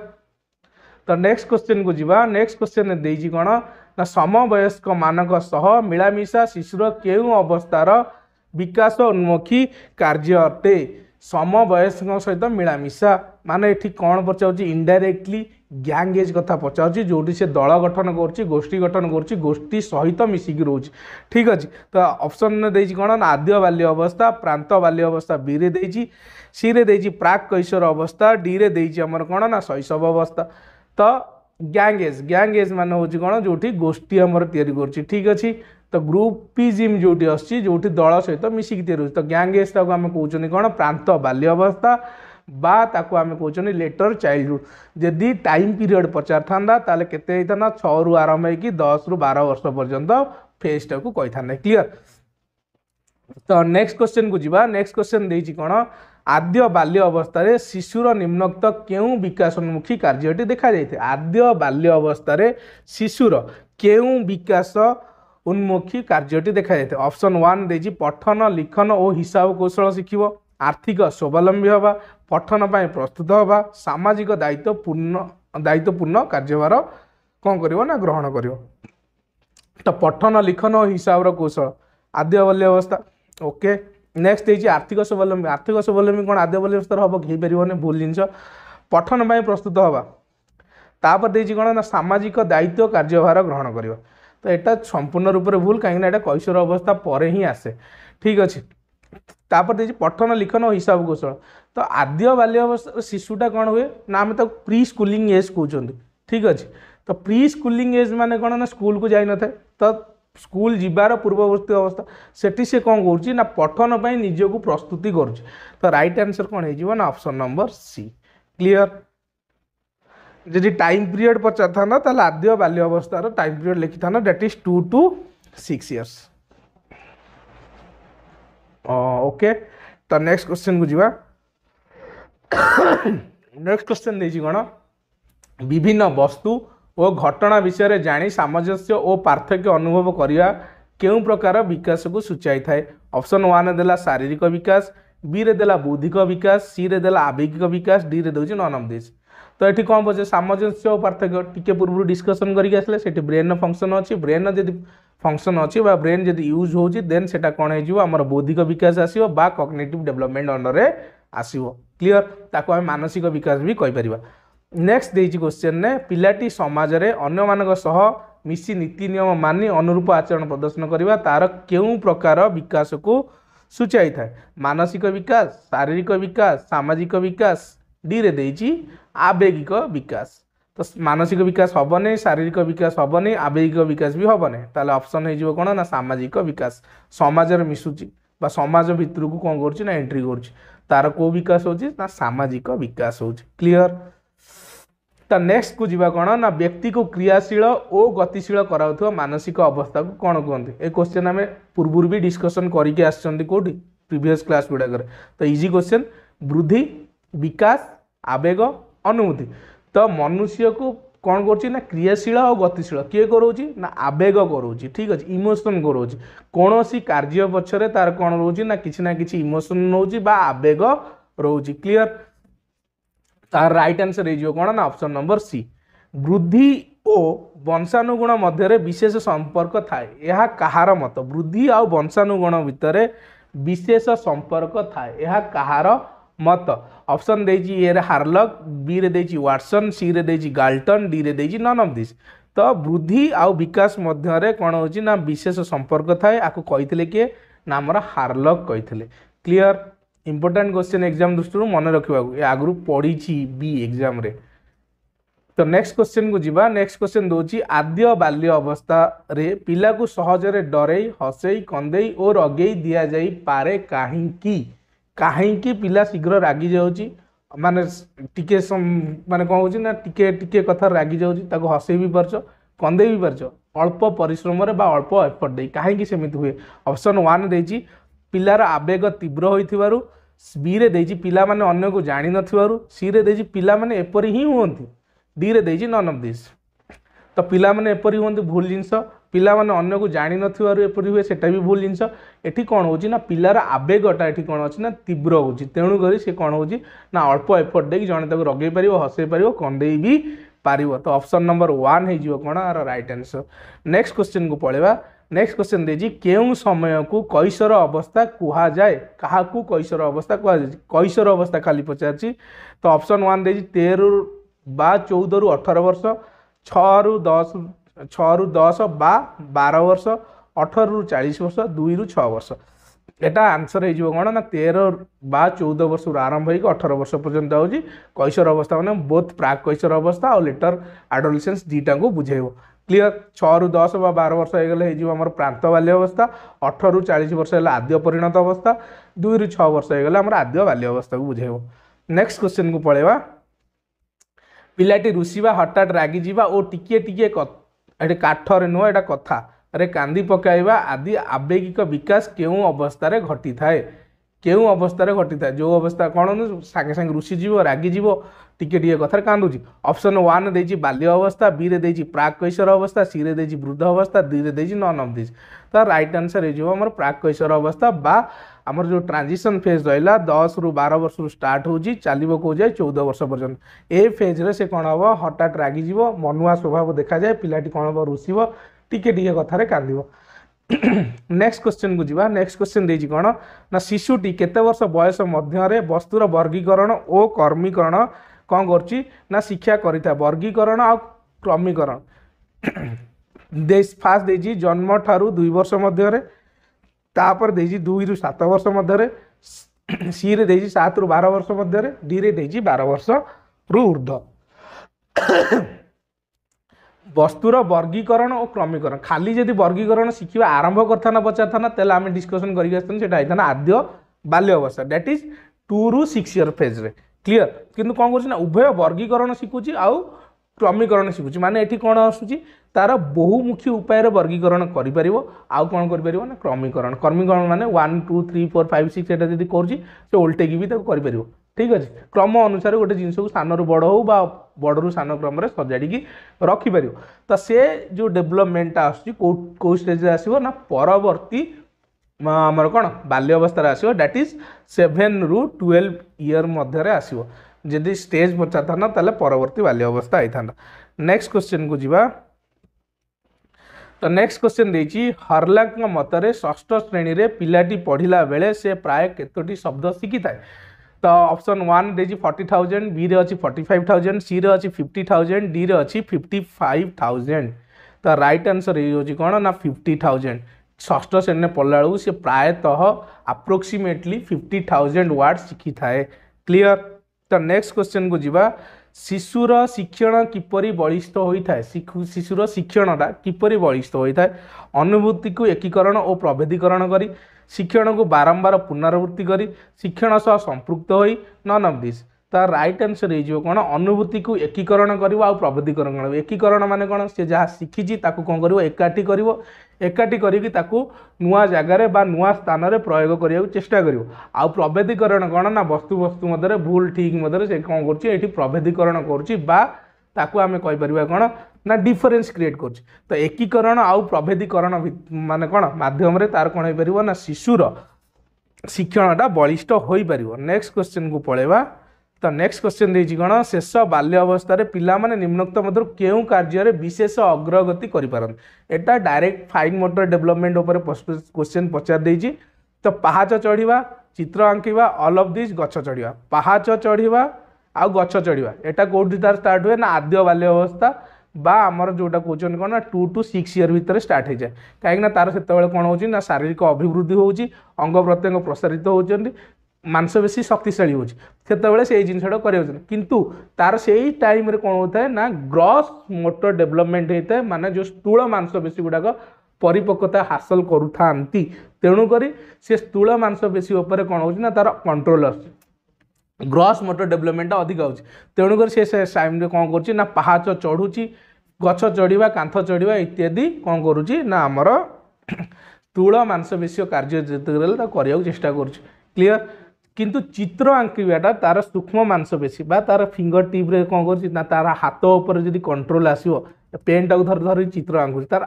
तो नेक्स्ट को कुरा नेक्स्ट क्वेसन कन ना समवयस्क मह मिस शिशुर केही अवस्था र बिकास उन्मुखी कार्जे समवयस्कमिसा मन ए कन पर्चाउ इन्डाइरेक्टली গ্যাংগেজ কথা পচারছি যেটি সে দল গঠন করছে গোষ্ঠী গঠন করছে গোষ্ঠী সহিত মিশিকি রয়েছে ঠিক আছে তো অপশন দিয়েছি কোণ না আদ্য বাল্য অবস্থা প্রান্ত বাল্য অবস্থা বিরে দিয়েছি সিরে দিয়েছি প্রাক কৈশোর অবস্থা ডিরে দিয়েছি আমার কোণ না শৈশব অবস্থা তো গ্যাংগেজ গ্যাংগেজ মানে হচ্ছে কোণ যেটি গোষ্ঠী আমার তৈরি করছে ঠিক আছে তো গ্রুপিজিম যেটি আসছে যেটি দল সহিত মিশিকি তৈরি হচ্ছে তো গ্যাংগেজ তাকে আমি কৌন কোণ প্রান্ত বাল্য অবস্থা बा ताको आम कौन लेटर चाइल्डहुड जदि टाइम पीरियड पचार था ताले छु आरंभ हो दस रु बार वर्ष पर्यंत फेज टाक कही था क्लीयर तो नेक्स्ट क्वेश्चन को जी नेक्स्ट क्वेश्चन दे कौन आद्य बाल्य अवस्था शिशुर निम्नोक्त क्यों विकासोन्मुखी कार्यटी देखा जाए आद्य बाल्य अवस्था शिशुर क्यों विकास उन्मुखी कार्य देखा जाए ऑप्शन वन दे पठन लिखन और हिसाब कौशल शिख आर्थिक स्वावलम्बी हवा ପଠନ ପାଇଁ ପ୍ରସ୍ତୁତ ହେବା ସାମାଜିକ ଦାୟିତ୍ୱପୂର୍ଣ୍ଣ ଦାୟିତ୍ୱପୂର୍ଣ୍ଣ କାର୍ଯ୍ୟଭାର କ'ଣ କରିବ ନା ଗ୍ରହଣ କରିବ ତ ପଠନ ଲିଖନ ହିସାବର କୌଶଳ ଆଦ୍ୟବଲ୍ୟ ଅବସ୍ଥା ଓକେ ନେକ୍ସଟ ହେଇଛି ଆର୍ଥିକ ସ୍ୱାବଲମ୍ବୀ ଆର୍ଥିକ ସ୍ୱାବଲମ୍ବୀ କ'ଣ ଆଦ୍ୟବଲ୍ୟ ସ୍ତର ହେବ ହେଇପାରିବନି ଭୁଲ ଜିନିଷ ପଠନ ପାଇଁ ପ୍ରସ୍ତୁତ ହେବା ତାପରେ ଦେଇଛି କ'ଣ ନା ସାମାଜିକ ଦାୟିତ୍ୱ କାର୍ଯ୍ୟଭାର ଗ୍ରହଣ କରିବ ତ ଏଇଟା ସମ୍ପୂର୍ଣ୍ଣ ରୂପରେ ଭୁଲ କାହିଁକିନା ଏଇଟା କୈଶୋର ଅବସ୍ଥା ପରେ ହିଁ ଆସେ ଠିକ୍ ଅଛି तापर देखिए पठन लिखन और हिसाब कौशल तो आद्य बाल्यवस्था शिशुटा कौन हुए ना आम प्रि स्कूलिंग एज कौन ठीक अच्छे तो प्रि स्कूलिंग एज मैंने कौन ना स्कूल को जा न तो स्कूल जबार पूर्ववर्ती अवस्था से कौन कर पठन पर निजक प्रस्तुति कर रईट आनसर कौन हो अपसन नंबर सी क्लीयर जी टाइम पीरियड पचार था आद्य बाल्यवस्थार टाइम पीरियड लिखि था that is two two six years okay ତ ନେକ୍ସଟ କ୍ୱେଶ୍ଚିନକୁ ଯିବା ନେକ୍ସଟ କ୍ୱେଶ୍ଚିନ ଦେଇଛି କ'ଣ ବିଭିନ୍ନ ବସ୍ତୁ ଓ ଘଟଣା ବିଷୟରେ ଜାଣି ସାମଞ୍ଜସ୍ୟ ଓ ପାର୍ଥକ୍ୟ ଅନୁଭବ କରିବା କେଉଁ ପ୍ରକାର ବିକାଶକୁ ସୂଚାଇ ଥାଏ ଅପସନ୍ ୱାନ୍ ଦେଲା ଶାରୀରିକ ବିକାଶ ବିରେ ଦେଲା ବୌଦ୍ଧିକ ବିକାଶ ସିରେ ଦେଲା ଆବେଗିକ ବିକାଶ ଡିରେ ଦେଉଛି ନନ୍ ଅଫ୍ ଦିସ୍ তো এটি কম পড়ছে সামঞ্জস্য ও পার্থক্য টিকে পূর্বর ডিসকসন করিকি আসলে সেটি ব্রেনর ফংশন অছি ব্রেনর যদি ফংশন অছি বা ব্রেন যদি ইউজ হচ্ছে দেন সেটা কোণ হয়ে আমার বৌদ্ধিক বিকাশ আসব বা কগনেটিভ ডেভেলপমেন্ট অন্ডরে আসব ক্লিয়ার তাকে আমি মানসিক বিকাশ বি কইপার নেক্সট দিয়েছি কোশ্চেন পিলাটি সমাজের অন্যমানক সহ মিশি নীতি নিয়ম মানি অনুরূপ আচরণ প্রদর্শন করা তার কেউ প্রকার বিকাশকু সূচাই থাকে মানসিক বিকাশ শারীরিক বিকাশ সামাজিক বিকাশ ଡିରେ ଦେଇଛି ଆବେଗିକ ବିକାଶ ତ ମାନସିକ ବିକାଶ ହେବନି ଶାରୀରିକ ବିକାଶ ହେବନି ଆବେଗିକ ବିକାଶ ବି ହେବନି ତାହେଲେ ଅପସନ୍ ହେଇଯିବ କ'ଣ ନା ସାମାଜିକ ବିକାଶ ସମାଜରେ ମିଶୁଛି বা সমাজ ভিতরক কম করছে না এন্ট্রি করছে তার কেউ বিকাশ হচ্ছে না সামাজিক বিকাশ হচ্ছে ক্লিয়ার তা নেক্সট কু যা কোণ না ব্যক্তি কু ক্রিয়াশীল ও গতিশীল করাউথা মানসিক অবস্থা কু কোণ কুহতি এ কোশ্চেন আমি পূর্বর বি ডিসকসন করিকি আসছেন কোটি প্রিভিয়স ক্লাস গুড়াকরে তো ইজি কোশ্চেন বৃদ্ধি ବିକାଶ ଆବେଗ ଅନୁଭୂତି ତ ମନୁଷ୍ୟକୁ କ'ଣ କରୁଛି ନା କ୍ରିୟାଶୀଳ ଆଉ ଗତିଶୀଳ କିଏ କରଉଛି ନା ଆବେଗ କରଉଛି ଠିକ୍ ଅଛି ଇମୋସନ୍ କରଉଛି କୌଣସି କାର୍ଯ୍ୟ ପଛରେ ତାର କ'ଣ ରହୁଛି ନା କିଛି ନା କିଛି ଇମୋସନ୍ ରହୁଛି ବା ଆବେଗ ରହୁଛି କ୍ଲିଅର ତାର ରାଇଟ୍ ଆନ୍ସର୍ ହେଇଯିବ କ'ଣ ନା ଅପସନ୍ ନମ୍ବର ସି ବୃଦ୍ଧି ଓ ବଂଶାନୁଗୁଣ ମଧ୍ୟରେ ବିଶେଷ ସମ୍ପର୍କ ଥାଏ ଏହା କାହାର ମତ ବୃଦ୍ଧି ଆଉ ବଂଶାନୁଗୁଣ ଭିତରେ ବିଶେଷ ସମ୍ପର୍କ ଥାଏ ଏହା କାହାର मत अप्सन दिएर हारलक वि रे वाटसन सिए गालन डिचि नन अफ दिस त वृद्धि आउसी न विशेष सम्पर्क थाए अहिले कि नाम र हलकयर इम्पोर्टान्ट क्वेन एक्जाम दृष्टि मन र आगरू पढिचि वि एक्जाम त नेक्सट क्वेन कुरा नेक्स्ट क्वेसन देउछु आद्य बाल्य अवस्था पिया डरै हसै कन्दै ओ रग दि पारे काहीँक କାହିଁକି ପିଲା ଶୀଘ୍ର ରାଗି ଯାଉଛି ମାନେ ଟିକେ ମାନେ କ'ଣ ହେଉଛି ନା ଟିକେ ଟିକେ କଥା ରାଗି ଯାଉଛି ତାକୁ ହସେଇ ବି ପାରୁଛ କନ୍ଦେଇ ବି ପାରୁଛ ଅଳ୍ପ ପରିଶ୍ରମରେ ବା ଅଳ୍ପ ଏଫର୍ଟ ଦେଇ କାହିଁକି ସେମିତି ହୁଏ ଅପସନ୍ ୱାନ୍ ଦେଇଛି ପିଲାର ଆବେଗ ତୀବ୍ର ହୋଇଥିବାରୁ ବିରେ ଦେଇଛି ପିଲାମାନେ ଅନ୍ୟକୁ ଜାଣିନଥିବାରୁ ସିରେ ଦେଇଛି ପିଲାମାନେ ଏପରି ହିଁ ହୁଅନ୍ତି ଡିରେ ଦେଇଛି ନନ୍ ଅଫ୍ ଦିସ୍ ତ ପିଲାମାନେ ଏପରି ହୁଅନ୍ତି ଭୁଲ ଜିନିଷ पि अन्यको जानेथ्यु सि भुल् जिस एउँछ पिर आवेग ना तीव्र हो तेणुकरी सि कन हो अल्प एफर्टी जनता रगै पारेको हसै पारेको कन्दै पनि तो अप्सन नम्बर वान् हैजो कहाँ आइट आन्सर नेक्स्ट को पढाइ नेक्स्ट क्वेसन दिइ के को कैशर अवस्था कुहकु कैसर अवस्था कहाँ कैस अवस्था खालि पचास तो अप्सन वान् तेह्र बा चौध रु अठर वर्ष छु दस ଛଅରୁ ଦଶ ବା ବାର ବର୍ଷ ଅଠରରୁ ଚାଳିଶ ବର୍ଷ ଦୁଇରୁ ଛଅ ବର୍ଷ ଏଇଟା ଆନ୍ସର ହେଇଯିବ କ'ଣ ନା ତେର ବା ଚଉଦ ବର୍ଷରୁ ଆରମ୍ଭ ହେଇକି ଅଠର ବର୍ଷ ପର୍ଯ୍ୟନ୍ତ ହେଉଛି କୈଶୋର ଅବସ୍ଥା ମାନେ ବୋଥ୍ ପ୍ରାକ୍ କୈଶୋର ଅବସ୍ଥା ଆଉ ଲେଟର୍ ଆଡୋଲିସେନ୍ସ ଦୁଇଟାଙ୍କୁ ବୁଝେଇବ କ୍ଲିଅର ଛଅରୁ ଦଶ ବା ବାର ବର୍ଷ ହେଇଗଲେ ହେଇଯିବ ଆମର ପ୍ରାନ୍ତ ବାଲ୍ୟ ଅବସ୍ଥା ଅଠରରୁ ଚାଳିଶ ବର୍ଷ ହେଲା ଆଦ୍ୟ ପରିଣତ ଅବସ୍ଥା ଦୁଇରୁ ଛଅ ବର୍ଷ ହେଇଗଲେ ଆମର ଆଦ୍ୟ ବାଲ୍ୟ ଅବସ୍ଥାକୁ ବୁଝେଇବ ନେକ୍ସଟ କ୍ୱେଶ୍ଚିନ୍କୁ ପଳେଇବା ପିଲାଟି ରୁଷିବା ହଠାତ୍ ରାଗିଯିବା ଓ ଟିକିଏ ଟିକିଏ ଏଠି କାଠରେ ନୁହଁ ଏଇଟା କଥାରେ କାନ୍ଦି ପକାଇବା ଆଦି ଆବେଗିକ ବିକାଶ କେଉଁ ଅବସ୍ଥାରେ ଘଟିଥାଏ କେଉଁ ଅବସ୍ଥାରେ ଘଟିଥାଏ ଯେଉଁ ଅବସ୍ଥା କ'ଣ ସାଙ୍ଗେ ସାଙ୍ଗେ ରୁଷିଯିବ ରାଗିଯିବ ଟିକେ ଟିକେ କଥାରେ କାନ୍ଦୁଛି ଅପସନ୍ ୱାନ୍ ଦେଇଛି ବାଲ୍ୟ ଅବସ୍ଥା ବିରେ ଦେଇଛି ପ୍ରାକ୍ କୈଶୋର ଅବସ୍ଥା ସିରେ ଦେଇଛି ବୃଦ୍ଧ ଅବସ୍ଥା ଡିରେ ଦେଇଛି ନନ୍ ଅଫ୍ ଦେଇଛି ତ ରାଇଟ୍ ଆନ୍ସର୍ ହେଇଯିବ ଆମର ପ୍ରାକ୍ କୈଶୋର ଅବସ୍ଥା ବା ଆମର ଯେଉଁ ଟ୍ରାଞ୍ଜିସନ୍ ଫେଜ୍ ରହିଲା ଦଶରୁ ବାର ବର୍ଷରୁ ଷ୍ଟାର୍ଟ ହେଉଛି ଚାଲିବ କେଉଁ ଯାଏ ଚଉଦ ବର୍ଷ ପର୍ଯ୍ୟନ୍ତ ଏ ଫେଜ୍ରେ ସେ କ'ଣ ହେବ ହଠାତ୍ ରାଗିଯିବ ମନୁଆ ସ୍ୱଭାବ ଦେଖାଯାଏ ପିଲାଟି କ'ଣ ହେବ ରୁଷିବ ଟିକେ ଟିକେ କଥାରେ କାନ୍ଦିବ ନେକ୍ସଟ କ୍ୱେଶ୍ଚିନ୍ ବୁଝିବା ନେକ୍ସଟ କ୍ୱେଶ୍ଚିନ୍ ଦେଇଛି କ'ଣ ନା ଶିଶୁଟି କେତେ ବର୍ଷ ବୟସ ମଧ୍ୟରେ ବସ୍ତୁର ବର୍ଗୀକରଣ ଓ କର୍ମୀକରଣ କ'ଣ କରୁଛି ନା ଶିକ୍ଷା କରିଥାଏ ବର୍ଗୀକରଣ ଆଉ କ୍ରମୀକରଣ ଫାର୍ଷ୍ଟ ଦେଇଛି ଜନ୍ମଠାରୁ ଦୁଇ ବର୍ଷ ମଧ୍ୟରେ ତାପରେ ଦେଇଛି ଦୁଇରୁ ସାତ ବର୍ଷ ମଧ୍ୟରେ ସିରେ ଦେଇଛି ସାତରୁ ବାର ବର୍ଷ ମଧ୍ୟରେ ଡିରେ ଦେଇଛି ବାର ବର୍ଷରୁ ଉର୍ଦ୍ଧ୍ଵ বস্তুর বর্গীকরণ ও ক্রমীকরণ খালি যদি বর্গীকরণ শিখবা আরম্ভ করতা না পচারতা না তাহলে আমি ডিসকসন করি আসতাম সেটা হয়ে আদ্য বাল্য অবস্থা that is two to six year ফেজ্রে ক্লিয়ার কিন্তু কম করছি না উভয় বর্গীকরণ শিখুছি আউ ক্রমীকরণ শিখুছি মানে এটি কম আসুচি তার বহুমুখী উপায়ে বর্গীকরণ করে আউ কোণ করে পার না ক্রমীকরণ ক্রমীকরণ মানে one two three four five six এটা যদি করছি সে ওল্টেকি বি তাকে করে পার ठीक अच्छे क्रम अनुसार गोटे जिनस बड़ हो बड़ सान क्रम सजाड़ी रखिपार तो से जो डेभलपमेंट आसो स्टेज आसो परवर्ती आमर कौन बाल्यवस्था आसो that is seven to twelve year मध्य आसो जदि स्टेज बचा था तेल परवर्त बाल्यवस्था आई था नेक्स्ट क्वेश्चन को जी तो नेक्स्ट क्वेश्चन देखिए हरलाक मतरे ष्रेणी में पाटी पढ़ला बेले से प्राय कतोटी शब्द शिखि थाएं तो अपसन वन दे फर्टी थाउजेंड बी अच्छी फर्टी फाइव थाउजेंड सी अच्छी फिफ्टी थाउजेंड डी अच्छी फिफ्टी फाइव थाउजेंड तो रईट आनसर ये कौन ना फिफ्टी थाउजेंड ष्ठ श्रेणी पड़ा बेलू सी प्रायतः आप्रोक्सीमेटली फिफ्टी थाउजेंड व्वर्ड शिखी थाए क्लीयर तो नेक्स्ट क्वेश्चन को जीवा ଶିଶୁର ଶିକ୍ଷଣ କିପରି ବଳିଷ୍ଠ ହୋଇଥାଏ ଶିଶୁର ଶିକ୍ଷଣଟା କିପରି ବଳିଷ୍ଠ ହୋଇଥାଏ ଅନୁଭୂତିକୁ ଏକୀକରଣ ଓ ପ୍ରଭେଦୀକରଣ କରି ଶିକ୍ଷଣକୁ ବାରମ୍ବାର ପୁନରାବୃତ୍ତି କରି ଶିକ୍ଷଣ ସହ ସମ୍ପୃକ୍ତ ହୋଇ ନନ୍ ଅଫ୍ ଦିସ୍ ତା ରାଇଟ୍ ଆନ୍ସର୍ ହେଇଯିବ କ'ଣ ଅନୁଭୂତିକୁ ଏକୀକରଣ କରିବ ଆଉ ପ୍ରଭେଦୀକରଣ କରିବ ଏକୀକରଣ ମାନେ କ'ଣ ସେ ଯାହା ଶିଖିଛି ତାକୁ କ'ଣ କରିବ ଏକାଠି କରିବ ଏକାଠି କରିକି ତାକୁ ନୂଆ ଜାଗାରେ ବା ନୂଆ ସ୍ଥାନରେ ପ୍ରୟୋଗ କରିବାକୁ ଚେଷ୍ଟା କରିବ ଆଉ ପ୍ରଭେଦୀକରଣ କ'ଣ ନା ବସ୍ତୁ ବସ୍ତୁ ମଧ୍ୟରେ ଭୁଲ ଠିକ୍ ମଧ୍ୟରେ ସେ କ'ଣ କରୁଛି ଏଇଠି ପ୍ରଭେଦୀକରଣ କରୁଛି ବା ତାକୁ ଆମେ କହିପାରିବା କ'ଣ ନା ଡିଫରେନ୍ସ କ୍ରିଏଟ୍ କରୁଛି ତ ଏକୀକରଣ ଆଉ ପ୍ରଭେଦୀକରଣ ମାନେ କ'ଣ ମାଧ୍ୟମରେ ତା'ର କ'ଣ ହେଇପାରିବ ନା ଶିଶୁର ଶିକ୍ଷଣଟା ବଳିଷ୍ଠ ହୋଇପାରିବ ନେକ୍ସଟ କୋଶ୍ଚିନ୍କୁ ପଳାଇବା ତ ନେକ୍ସଟ କ୍ୱେଶ୍ଚିନ୍ ଦେଇଛି କ'ଣ ଶେଷ ବାଲ୍ୟ ଅବସ୍ଥାରେ ପିଲାମାନେ ନିମ୍ନୋକ୍ତ ମଧ୍ୟରୁ କେଉଁ କାର୍ଯ୍ୟରେ ବିଶେଷ ଅଗ୍ରଗତି କରିପାରନ୍ତି ଏଇଟା ଡାଇରେକ୍ଟ ଫାଇନ୍ ମୋଟର ଡେଭଲପମେଣ୍ଟ ଉପରେ କ୍ୱେଶ୍ଚିନ୍ ପଚାରି ଦେଇଛି ତ ପାହାଚ ଚଢ଼ିବା ଚିତ୍ର ଆଙ୍କିବା ଅଲ୍ ଅଫ୍ ଦିସ୍ ଗଛ ଚଢ଼ିବା ପାହାଚ ଚଢ଼ିବା ଆଉ ଗଛ ଚଢ଼ିବା ଏଇଟା କେଉଁଠି ତା'ର ଷ୍ଟାର୍ଟ ହୁଏ ନା ଆଦ୍ୟ ବାଲ୍ୟ ଅବସ୍ଥା ବା ଆମର ଯେଉଁଟା କହୁଛନ୍ତି କ'ଣ ନା ଟୁ ଟୁ ସିକ୍ସ ଇୟର୍ ଭିତରେ ଷ୍ଟାର୍ଟ ହେଇଯାଏ କାହିଁକିନା ତା'ର ସେତେବେଳେ କ'ଣ ହେଉଛି ନା ଶାରୀରିକ ଅଭିବୃଦ୍ଧି ହେଉଛି ଅଙ୍ଗ ପ୍ରତ୍ୟଙ୍ଗ ପ୍ରସାରିତ ହେଉଛନ୍ତି ମାଂସପେଶୀ ଶକ୍ତିଶାଳୀ ହେଉଛି ସେତେବେଳେ ସେଇ ଜିନିଷଟାକୁ କରିବାକୁ କିନ୍ତୁ ତାର ସେଇ ଟାଇମ୍ରେ କ'ଣ ହେଉଥାଏ ନା ଗ୍ରସ୍ ମୋଟର ଡେଭଲପମେଣ୍ଟ ହେଇଥାଏ ମାନେ ଯେଉଁ ସ୍ଥୂଳ ମାଂସପେଶୀ ଗୁଡ଼ାକ ପରିପକ୍ୱତା ହାସଲ କରୁଥାନ୍ତି ତେଣୁକରି ସେ ସ୍ଥୂଳ ମାଂସପେଶୀ ଉପରେ କ'ଣ ହେଉଛି ନା ତାର କଣ୍ଟ୍ରୋଲ ଆସୁଛି ଗ୍ରସ୍ ମୋଟର ଡେଭଲପମେଣ୍ଟଟା ଅଧିକ ହେଉଛି ତେଣୁକରି ସେ ଟାଇମ୍ରେ କ'ଣ କରୁଛି ନା ପାହାଚ ଚଢ଼ୁଛି ଗଛ ଚଢ଼ିବା କାନ୍ଥ ଚଢ଼ିବା ଇତ୍ୟାଦି କ'ଣ କରୁଛି ନା ଆମର ସ୍ଥୂଳ ମାଂସପେଶୀୟ କାର୍ଯ୍ୟ ଯେତେବେଳେ ତାକୁ କରିବାକୁ ଚେଷ୍ଟା କରୁଛି କ୍ଲିଅର কিন্তু চিত্র আঁকিবাটা তার সূক্ষ্ম মাংসপেশী বা তার ফিঙ্গর টিপ্রে কম করছি না তার হাত উপরে যদি কন্ট্রোল আসব পেনটাকে ধর ধরি চিত্র আঁকুছি তার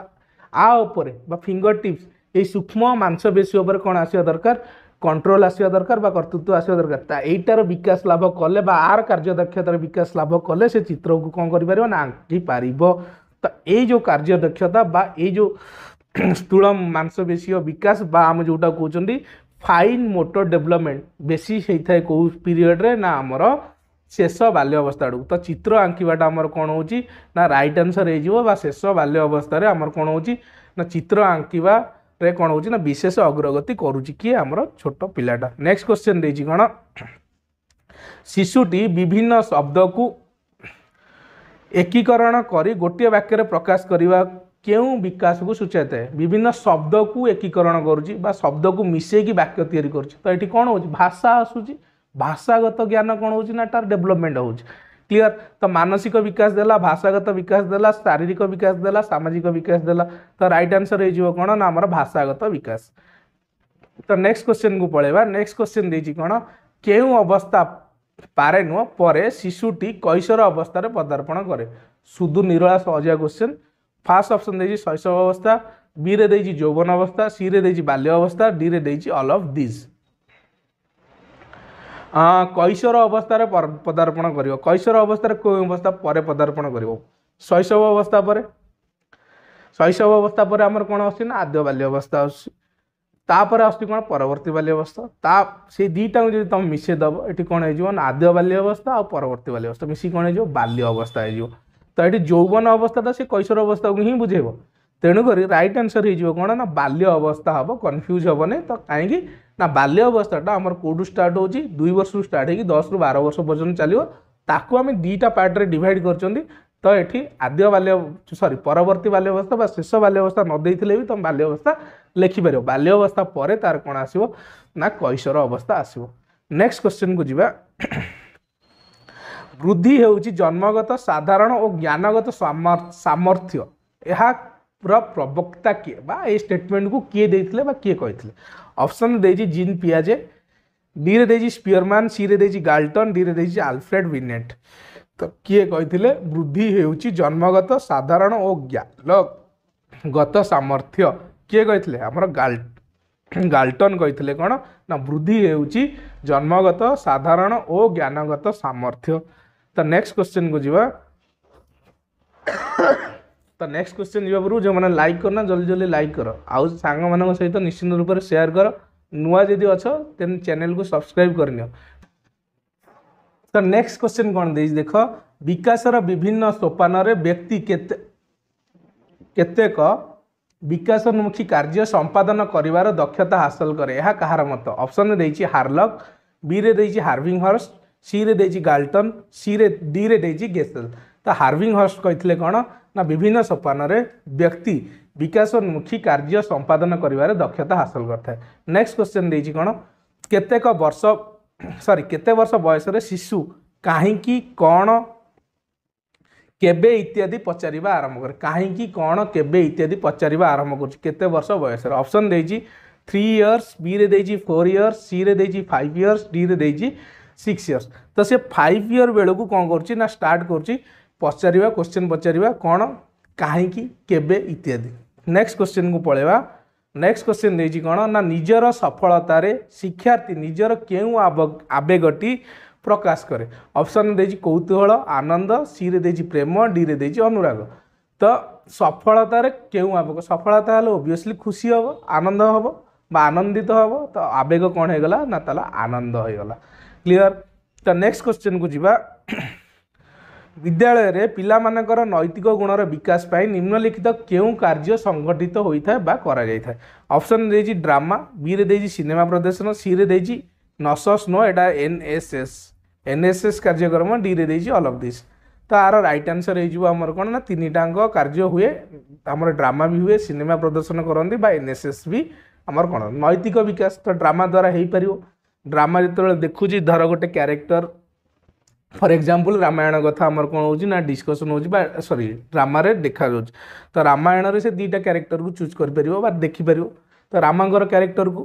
আ উপরে বা ফিঙ্গর টিপস এই সূক্ষ্ম মাংসপেশী উপরে কোণ আসা দরকার কন্ট্রোল আসা দরকার বা কর্তৃত্ব আসা দরকার তা এইটার বিকাশ লাভ কলে বা আর কার্যদক্ষতার বিকাশ লাভ কলে সে চিত্রকে কম করিপার না আঁকি পারিব তো এই যে কার্যদক্ষতা বা এই যে স্থূল মাংসপেশীয় বিকাশ বা আমি যেটা কৌন ফাইন মোটর ডেভেলপমেন্ট বেশি ହୋଇଥାଏ କେଉଁ ପିରିୟଡ଼ରେ ନା ଆମର ଶେଷ ବାଲ୍ୟ ଅବସ୍ଥା ଆଡ଼କୁ ତ ଚିତ୍ର ଆଙ୍କିବାଟା ଆମର କ'ଣ ହେଉଛି ନା ରାଇଟ୍ ଆନ୍ସର୍ ହେଇଯିବ ବା ଶେଷ ବାଲ୍ୟ ଅବସ୍ଥାରେ ଆମର କ'ଣ ହେଉଛି ନା ଚିତ୍ର ଆଙ୍କିବାରେ କ'ଣ ହେଉଛି ନା ବିଶେଷ ଅଗ୍ରଗତି କରୁଛି କିଏ ଆମର ଛୋଟ ପିଲାଟା ନେକ୍ସଟ କ୍ୱେଶ୍ଚନ୍ ଦେଇଛି କ'ଣ ଶିଶୁଟି ବିଭିନ୍ନ ଶବ୍ଦକୁ ଏକୀକରଣ କରି ଗୋଟିଏ ବାକ୍ୟରେ ପ୍ରକାଶ କରିବା କେଉଁ ବିକାଶକୁ ସୂଚାଇତ ହେ ବିଭିନ୍ନ ଶବ୍ଦକୁ ଏକୀକରଣ କରୁଛି ବା ଶବ୍ଦକୁ ମିଶେଇକି ବାକ୍ୟ ତିଆରି କରୁଛି ତ ଏଠି କ'ଣ ହେଉଛି ଭାଷା ଆସୁଛି ଭାଷାଗତ ଜ୍ଞାନ କ'ଣ ହେଉଛି ନା ତାର ଡେଭଲପମେଣ୍ଟ ହେଉଛି କ୍ଲିୟର ତ ମାନସିକ ବିକାଶ ଦେଲା ଭାଷାଗତ ବିକାଶ ଦେଲା ଶାରୀରିକ ବିକାଶ ଦେଲା ସାମାଜିକ ବିକାଶ ଦେଲା ତ ରାଇଟ୍ ଆନ୍ସର ହେଇଯିବ କ'ଣ ନା ଆମର ଭାଷାଗତ ବିକାଶ ତ ନେକ୍ସଟ କ୍ୱେଶ୍ଚିନ୍କୁ ପଳେଇବା ନେକ୍ସଟ କ୍ୱେଶ୍ଚିନ୍ ଦେଇଛି କ'ଣ କେଉଁ ଅବସ୍ଥା ପାରେ ନୁହଁ ପରେ ଶିଶୁଟି କୈଶୋର ଅବସ୍ଥାରେ ପଦାର୍ପଣ କରେ ସୁଦୁ ନିରଳା ସହଜିଆ କ୍ୱେଶ୍ଚିନ୍ फास्ट अप्सन शैशव अवस्था विौवन अवस्था सिरे बाल्य अवस्था डिरे अल अफ दि कैशोर अवस्था पदार्पण गर कैशर अवस्था कोही अवस्था पदारपण पदार्पण अवस्थापर शैशव अवस्था अवस्था शैशव अवस्थापर क आद्य बाल्य अवस्था बाल्य अवस्था आए पर्वर्ती बाल्यवस्था दुईटा जस्तो तिसैदो एटि कनज आद्य बाल्य अवस्था बाल्य आउँती बाल्यवस्था मिसि कनजियो बाल्य अवस्था है ତ ଏଠି ଯୌବନ ଅବସ୍ଥାଟା ସେ କୈଶୋର ଅବସ୍ଥାକୁ ହିଁ ବୁଝେଇବ ତେଣୁକରି ରାଇଟ୍ ଆନ୍ସର୍ ହେଇଯିବ କ'ଣ ନା ବାଲ୍ୟ ଅବସ୍ଥା ହେବ କନଫ୍ୟୁଜ୍ ହେବନି ତ କାହିଁକି ନା ବାଲ୍ୟ ଅବସ୍ଥାଟା ଆମର କେଉଁଠୁ ଷ୍ଟାର୍ଟ ହେଉଛି ଦୁଇ ବର୍ଷରୁ ଷ୍ଟାର୍ଟ ହେଇକି ଦଶରୁ ବାର ବର୍ଷ ପର୍ଯ୍ୟନ୍ତ ଚାଲିବ ତାକୁ ଆମେ ଦୁଇଟା ପାର୍ଟରେ ଡିଭାଇଡ଼ କରିଛନ୍ତି ତ ଏଠି ଆଦ୍ୟ ବାଲ୍ୟ ସରି ପରବର୍ତ୍ତୀ ବାଲ୍ୟାବସ୍ଥା ବା ଶେଷ ବାଲ୍ୟାବସ୍ଥା ନ ଦେଇଥିଲେ ବି ତୁମେ ବାଲ୍ୟାବସ୍ଥା ଲେଖିପାରିବ ବାଲ୍ୟାବସ୍ଥା ପରେ ତାର କ'ଣ ଆସିବ ନା କୈଶୋର ଅବସ୍ଥା ଆସିବ ନେକ୍ସଟ କ୍ୱେଶ୍ଚିନ୍କୁ ଯିବା ବୃଦ୍ଧି ହେଉଛି ଜନ୍ମଗତ ସାଧାରଣ ଓ ଜ୍ଞାନଗତ ସାମର୍ଥ୍ୟ ଏହାର ପ୍ରବକ୍ତା କିଏ ବା ଏହି ଷ୍ଟେଟମେଣ୍ଟକୁ କିଏ ଦେଇଥିଲେ ବା କିଏ କହିଥିଲେ ଅପସନ୍ ଦେଇଛି ଜିନ୍ ପିଆଜେ ଡିରେ ଦେଇଛି ସ୍ପିୟରମ୍ୟାନ୍ ସିରେ ଦେଇଛି ଗାଲଟନ୍ ଡିରେ ଦେଇଛି ଆଲଫ୍ରେଡ୍ ୱିନେଟ୍ ତ କିଏ କହିଥିଲେ ବୃଦ୍ଧି ହେଉଛି ଜନ୍ମଗତ ସାଧାରଣ ଓ ଜ୍ଞାନଗତ ସାମର୍ଥ୍ୟ କିଏ କହିଥିଲେ ଆମର ଗାଲ ଗାଲଟନ୍ କହିଥିଲେ କ'ଣ ନା ବୃଦ୍ଧି ହେଉଛି ଜନ୍ମଗତ ସାଧାରଣ ଓ ଜ୍ଞାନଗତ ସାମର୍ଥ୍ୟ ତ ନେକ୍ସଟ କ୍ୱେଶ୍ଚିନ୍କୁ ଯିବା ତ ନେକ୍ସଟ କ୍ୱେଶ୍ଚିନ୍ ଯିବା ପୂର୍ବରୁ ଯେଉଁମାନେ ଲାଇକ୍ କର ନା ଜଲ୍ଦି ଜଲ୍ଦି ଲାଇକ୍ କର ଆଉ ସାଙ୍ଗମାନଙ୍କ ସହିତ ନିଶ୍ଚିନ୍ତ ରୂପରେ ସେୟାର କର ନୂଆ ଯଦି ଅଛ ଦେନ୍ ଚ୍ୟାନେଲକୁ ସବସ୍କ୍ରାଇବ୍ କରିନିଅ ତ ନେକ୍ସଟ କ୍ୱେଶ୍ଚିନ୍ କ'ଣ ଦେଇଛି ଦେଖ ବିକାଶର ବିଭିନ୍ନ ସୋପାନରେ ବ୍ୟକ୍ତି କେତେ କେତେକ ବିକାଶୋନ୍ମୁଖୀ କାର୍ଯ୍ୟ ସମ୍ପାଦନ କରିବାର ଦକ୍ଷତା ହାସଲ କରେ ଏହା କାହାର ମତ ଅପସନ୍ ଦେଇଛି ହାର୍ଲକ୍ ବିରେ ଦେଇଛି ହାର୍ଭିଂ ହର୍ଷ୍ଟ सी देजी गाल्टन सी डी देजी गेसल तो हार्विंग हस्ट कही कौन ना विभिन्न सोपान व्यक्ति विकासोन्मुखी कार्य संपादन कर दक्षता हासिल करेक्स्ट क्वेश्चन देखिए कौन केतक वर्ष सरी केत वर्ष बयस शिशु कहीं कौन केबे इत्यादि पचार आरंभ कर कहीं कौन केबे इत्यादि पचार आरंभ करते वर्ष बयस अप्सन देखिए थ्री इयर्स बी देखिए फोर इयर्स सी देखिए फाइव इयर्स डी देखिए ସିକ୍ସ ଇୟର୍ସ ତ ସେ ଫାଇଭ୍ ଇୟର୍ ବେଳକୁ କ'ଣ କରୁଛି ନା ଷ୍ଟାର୍ଟ କରୁଛି ପଚାରିବା କୋଶ୍ଚିନ୍ ପଚାରିବା କ'ଣ କାହିଁକି କେବେ ଇତ୍ୟାଦି ନେକ୍ସଟ କୋଶ୍ଚିନ୍କୁ ପଳାଇବା ନେକ୍ସଟ କୋଶ୍ଚିନ୍ ଦେଇଛି କ'ଣ ନା ନିଜର ସଫଳତାରେ ଶିକ୍ଷାର୍ଥୀ ନିଜର କେଉଁ ଆବେଗଟି ପ୍ରକାଶ କରେ ଅପସନ୍ ଦେଇଛି କୌତୁହଳ ଆନନ୍ଦ ସିରେ ଦେଇଛି ପ୍ରେମ ଡିରେ ଦେଇଛି ଅନୁରାଗ ତ ସଫଳତାରେ କେଉଁ ଆବେଗ ସଫଳତା ହେଲେ ଓବିଅସ୍ଲି ଖୁସି ହେବ ଆନନ୍ଦ ହେବ ବା ଆନନ୍ଦିତ ହେବ ତ ଆବେଗ କ'ଣ ହେଇଗଲା ନା ତାହେଲେ ଆନନ୍ଦ ହେଇଗଲା କ୍ଲିଅର ତ ନେକ୍ସଟ କ୍ୱେଶ୍ଚନକୁ ଯିବା ବିଦ୍ୟାଳୟରେ ପିଲାମାନଙ୍କର ନୈତିକ ଗୁଣର ବିକାଶ ପାଇଁ ନିମ୍ନଲିଖିତ କେଉଁ କାର୍ଯ୍ୟ ସଂଗଠିତ ହୋଇଥାଏ ବା କରାଯାଇଥାଏ ଅପସନ୍ ଦେଇଛି ଡ୍ରାମା ବିରେ ଦେଇଛି ସିନେମା ପ୍ରଦର୍ଶନ ସିରେ ଦେଇଛି ନସସ୍ ନୋ ଏଇଟା ଏନ୍ଏସ୍ଏସ୍ ଏନ୍ଏସ୍ଏସ୍ କାର୍ଯ୍ୟକ୍ରମ ଡିରେ ଦେଇଛି ଅଲ୍ ଅଫ୍ ଦିସ୍ ତ ଆର ରାଇଟ୍ ଆନ୍ସର୍ ହେଇଯିବ ଆମର କ'ଣ ନା ତିନିଟାଙ୍କ କାର୍ଯ୍ୟ ହୁଏ ଆମର ଡ୍ରାମା ବି ହୁଏ ସିନେମା ପ୍ରଦର୍ଶନ କରନ୍ତି ବା ଏନ୍ଏସ୍ଏସ୍ ବି ଆମର କ'ଣ ନୈତିକ ବିକାଶ ତ ଡ୍ରାମା ଦ୍ୱାରା ହେଇପାରିବ ଡ୍ରାମା ଯେତେବେଳେ ଦେଖୁଛି ଧର ଗୋଟେ କ୍ୟାରେକ୍ଟର ଫର୍ ଏକ୍ଜାମ୍ପଲ୍ ରାମାୟଣ କଥା ଆମର କ'ଣ ହେଉଛି ନା ଡିସ୍କସନ୍ ହେଉଛି ବା ସରି ଡ୍ରାମାରେ ଦେଖାଯାଉଛି ତ ରାମାୟଣରେ ସେ ଦୁଇଟା କ୍ୟାରେକ୍ଟରକୁ ଚୁଜ୍ କରିପାରିବ ବା ଦେଖିପାରିବ ତ ରାମାଙ୍କର କ୍ୟାରେକ୍ଟରକୁ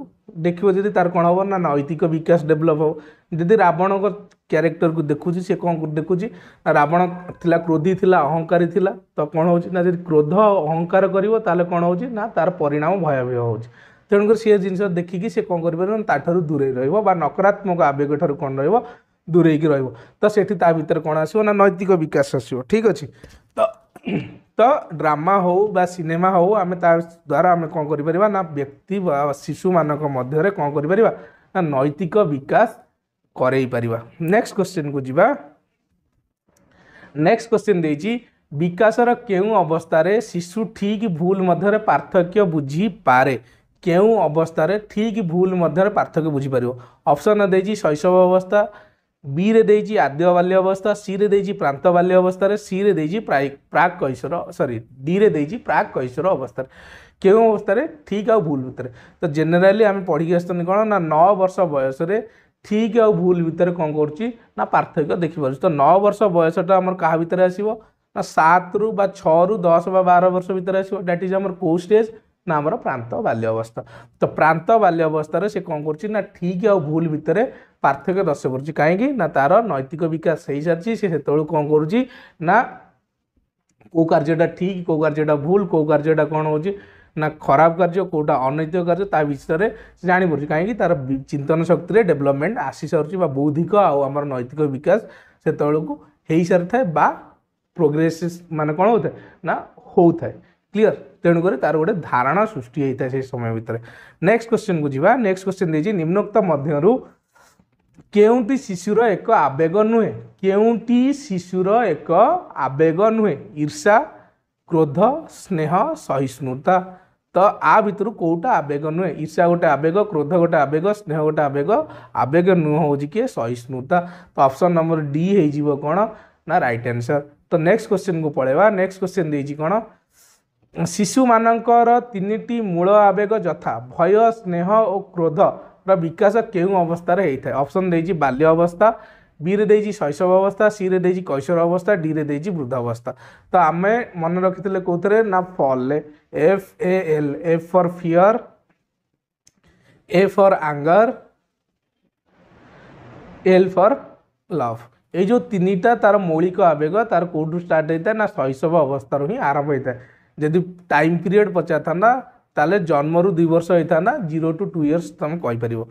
ଦେଖିବ ଯଦି ତାର କ'ଣ ହେବ ନା ନୈତିକ ବିକାଶ ଡେଭଲପ୍ ହେବ ଯଦି ରାବଣଙ୍କ କ୍ୟାରେକ୍ଟରକୁ ଦେଖୁଛି ସେ କ'ଣ ଦେଖୁଛି ନା ରାବଣ ଥିଲା କ୍ରୋଧି ଥିଲା ଅହଙ୍କାରୀ ଥିଲା ତ କ'ଣ ହେଉଛି ନା ଯଦି କ୍ରୋଧ ଅହଙ୍କାର କରିବ ତାହେଲେ କ'ଣ ହେଉଛି ନା ତାର ପରିଣାମ ଭୟାବହ ହେଉଛି ତେଣୁକରି ସେ ଜିନିଷ ଦେଖିକି ସେ କ'ଣ କରିପାରିବ ତାଠାରୁ ଦୂରେଇ ରହିବ ବା ନକାରାତ୍ମକ ଆବେଗ ଠାରୁ କ'ଣ ରହିବ ଦୂରେଇକି ରହିବ ତ ସେଠି ତା ଭିତରେ କ'ଣ ଆସିବ ନା ନୈତିକ ବିକାଶ ଆସିବ ଠିକ୍ ଅଛି ତ ତ ଡ୍ରାମା ହେଉ ବା ସିନେମା ହେଉ ଆମେ ତା ଦ୍ୱାରା ଆମେ କ'ଣ କରିପାରିବା ନା ବ୍ୟକ୍ତି ବା ଶିଶୁମାନଙ୍କ ମଧ୍ୟରେ କ'ଣ କରିପାରିବା ନା ନୈତିକ ବିକାଶ କରେଇ ପାରିବା ନେକ୍ସଟ କ୍ୱେଶ୍ଚିନ୍କୁ ଯିବା ନେକ୍ସଟ କ୍ୱେଶ୍ଚିନ୍ ଦେଇଛି ବିକାଶର କେଉଁ ଅବସ୍ଥାରେ ଶିଶୁ ଠିକ୍ ଭୁଲ ମଧ୍ୟରେ ପାର୍ଥକ୍ୟ ବୁଝିପାରେ क्यों अवस्था ठीक भूल मध्य पार्थक्य बुझीपर अपसन दे शैशव अवस्था बी आद्य बाल्य अवस्था सी प्रांत बाल्य अवस्था सी प्राग कैशोर सरी डी प्राग कैशोर अवस्था क्यों अवस्था ठीक आ भूल भितर तो जेनेली आम पढ़ी आस कौन ना नौ वर्ष बयस ठीक आ भूल भितर कौन कर पार्थक्य देखिपर तो नौ वर्ष बयसटा आम क्या भितर आसत रु छु दस बार बर्ष भितर आस दैट इज आम कौ स्टेज ना आम प्रांत बाल्यवस्था तो प्रांत बाल्यवस्था से कौन कर ठीक आ भूल भितर पार्थक्य दर्श कर कहीं तार नैतिक विकास हो सारी से कौन कर कौ कार्यटा ठीक कौ कार्यटा भूल कौ कार्यटा कौन हो ना खराब कार्य कौटा अनैतिक कार्य विषय से जापर कहीं तार चिंतन शक्ति में डेभलपमेंट आसी सारी बौद्धिक आम नैतिक विकास से हो सारी था प्रोग्रेस मान कौन होता है ना हो क्लीयर তেণুকরি তার গোটে ধারণা সৃষ্টি হয়ে সেই সময় ভিতরে নেক্সট কোশ্চেন কু যা নেক্সট কোশ্চেন দিয়েছি নিম্নোক্ত মধ্যরু କେଉଁଟି ଶିଶୁର ଏକ ଆବେଗ ନୁହେଁ କେଉଁଟି ଶିଶୁର ଏକ ଆବେଗ ନୁହେଁ ଈର୍ଷା କ୍ରୋଧ ସ୍ନେହ ସହିଷ୍ଣୁତା ତ ଆ ଭିତରୁ କେଉଁଟା ଆବେଗ ନୁହେଁ ଈର୍ଷା ଗୋଟେ ଆବେଗ କ୍ରୋଧ ଗୋଟେ ଆବେଗ ସ୍ନେହ ଗୋଟେ ଆବେଗ ଆବେଗ ନୁହଁ ହେଉଛି କିଏ ସହିଷ୍ଣୁତା ତ ଅପସନ୍ ନମ୍ବର ଡି ହେଇଯିବ କ'ଣ ନା ରାଇଟ୍ ଆନ୍ସର୍ ତ ନେକ୍ସଟ କୋଶ୍ଚିନ୍କୁ ପଳେଇବା ନେକ୍ସଟ କୋଶ୍ଚିନ୍ ଦେଇଛି କ'ଣ ଶିଶୁମାନଙ୍କର ତିନିଟି ମୂଳ ଆବେଗ ଯଥା ଭୟ ସ୍ନେହ ଓ କ୍ରୋଧର ବିକାଶ କେଉଁ ଅବସ୍ଥାରେ ହୋଇଥାଏ ଅପସନ୍ ଦେଇଛି ବାଲ୍ୟ ଅବସ୍ଥା ବିରେ ଦେଇଛି ଶୈଶବ ଅବସ୍ଥା ସିରେ ଦେଇଛି କୈଶୋର ଅବସ୍ଥା ଡିରେ ଦେଇଛି ବୃଦ୍ଧ ଅବସ୍ଥା ତ ଆମେ ମନେ ରଖିଥିଲେ କେଉଁଥିରେ ନା ଫଲ୍ରେ F A L F for fear A for anger L for love এই যে তিনটা তার মৌলিক আবেগ তার কোটু স্টার্ট হয়ে থাকে না শৈশব অবস্থার হি আরম্ভ হয়ে থাকে ଯଦି ଟାଇମ୍ ପିରିୟଡ଼ ପଚାରିଥାନ୍ତା ତାହେଲେ ଜନ୍ମରୁ ଦୁଇ ବର୍ଷ ହେଇଥାନ୍ତା ଜିରୋ ଟୁ ଟୁ ଇୟର୍ସ ତୁମେ କହିପାରିବ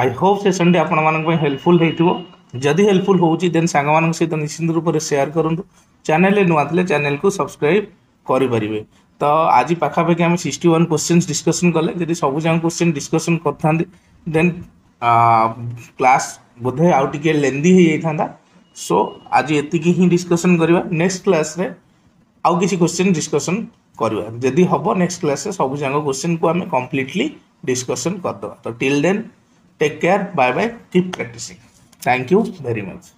ଆଇ ହୋପ୍ ସେସନ୍ଟି ଆପଣମାନଙ୍କ ପାଇଁ ହେଲ୍ପଫୁଲ୍ ହେଇଥିବ ଯଦି ହେଲ୍ପଫୁଲ୍ ହେଉଛି ଦେନ୍ ସାଙ୍ଗମାନଙ୍କ ସହିତ ନିଶ୍ଚିନ୍ତ ରୂପରେ ସେୟାର କରନ୍ତୁ ଚ୍ୟାନେଲ୍ରେ ନୂଆ ଥିଲେ ଚ୍ୟାନେଲ୍କୁ ସବସ୍କ୍ରାଇବ୍ କରିପାରିବେ ତ ଆଜି ପାଖାପାଖି ଆମେ ସିକ୍ସଟି ୱାନ୍ କୋଶ୍ଚିନ୍ ଡିସ୍କସନ୍ କଲେ ଯଦି ସବୁଯାକ କୋଶ୍ଚିନ୍ ଡିସ୍କସନ୍ କରିଥାନ୍ତି ଦେନ୍ କ୍ଲାସ୍ ବୋଧେ ଆଉ ଟିକେ ଲେନ୍ଦି ହେଇଯାଇଥାନ୍ତା ସୋ ଆଜି ଏତିକି ହିଁ ଡିସ୍କସନ୍ କରିବା ନେକ୍ସଟ କ୍ଲାସ୍ରେ ଆଉ କିଛି କୋଶ୍ଚିନ୍ ଡିସ୍କସନ୍ କରିବା ଯଦି ହେବ ନେକ୍ସଟ କ୍ଲାସରେ ସବୁ ଯାକ କୋଶ୍ଚିନ୍କୁ ଆମେ କମ୍ପ୍ଲିଟଲି ଡିସ୍କସନ୍ କରିଦେବା ତ till then take care bye bye keep practising thank you very much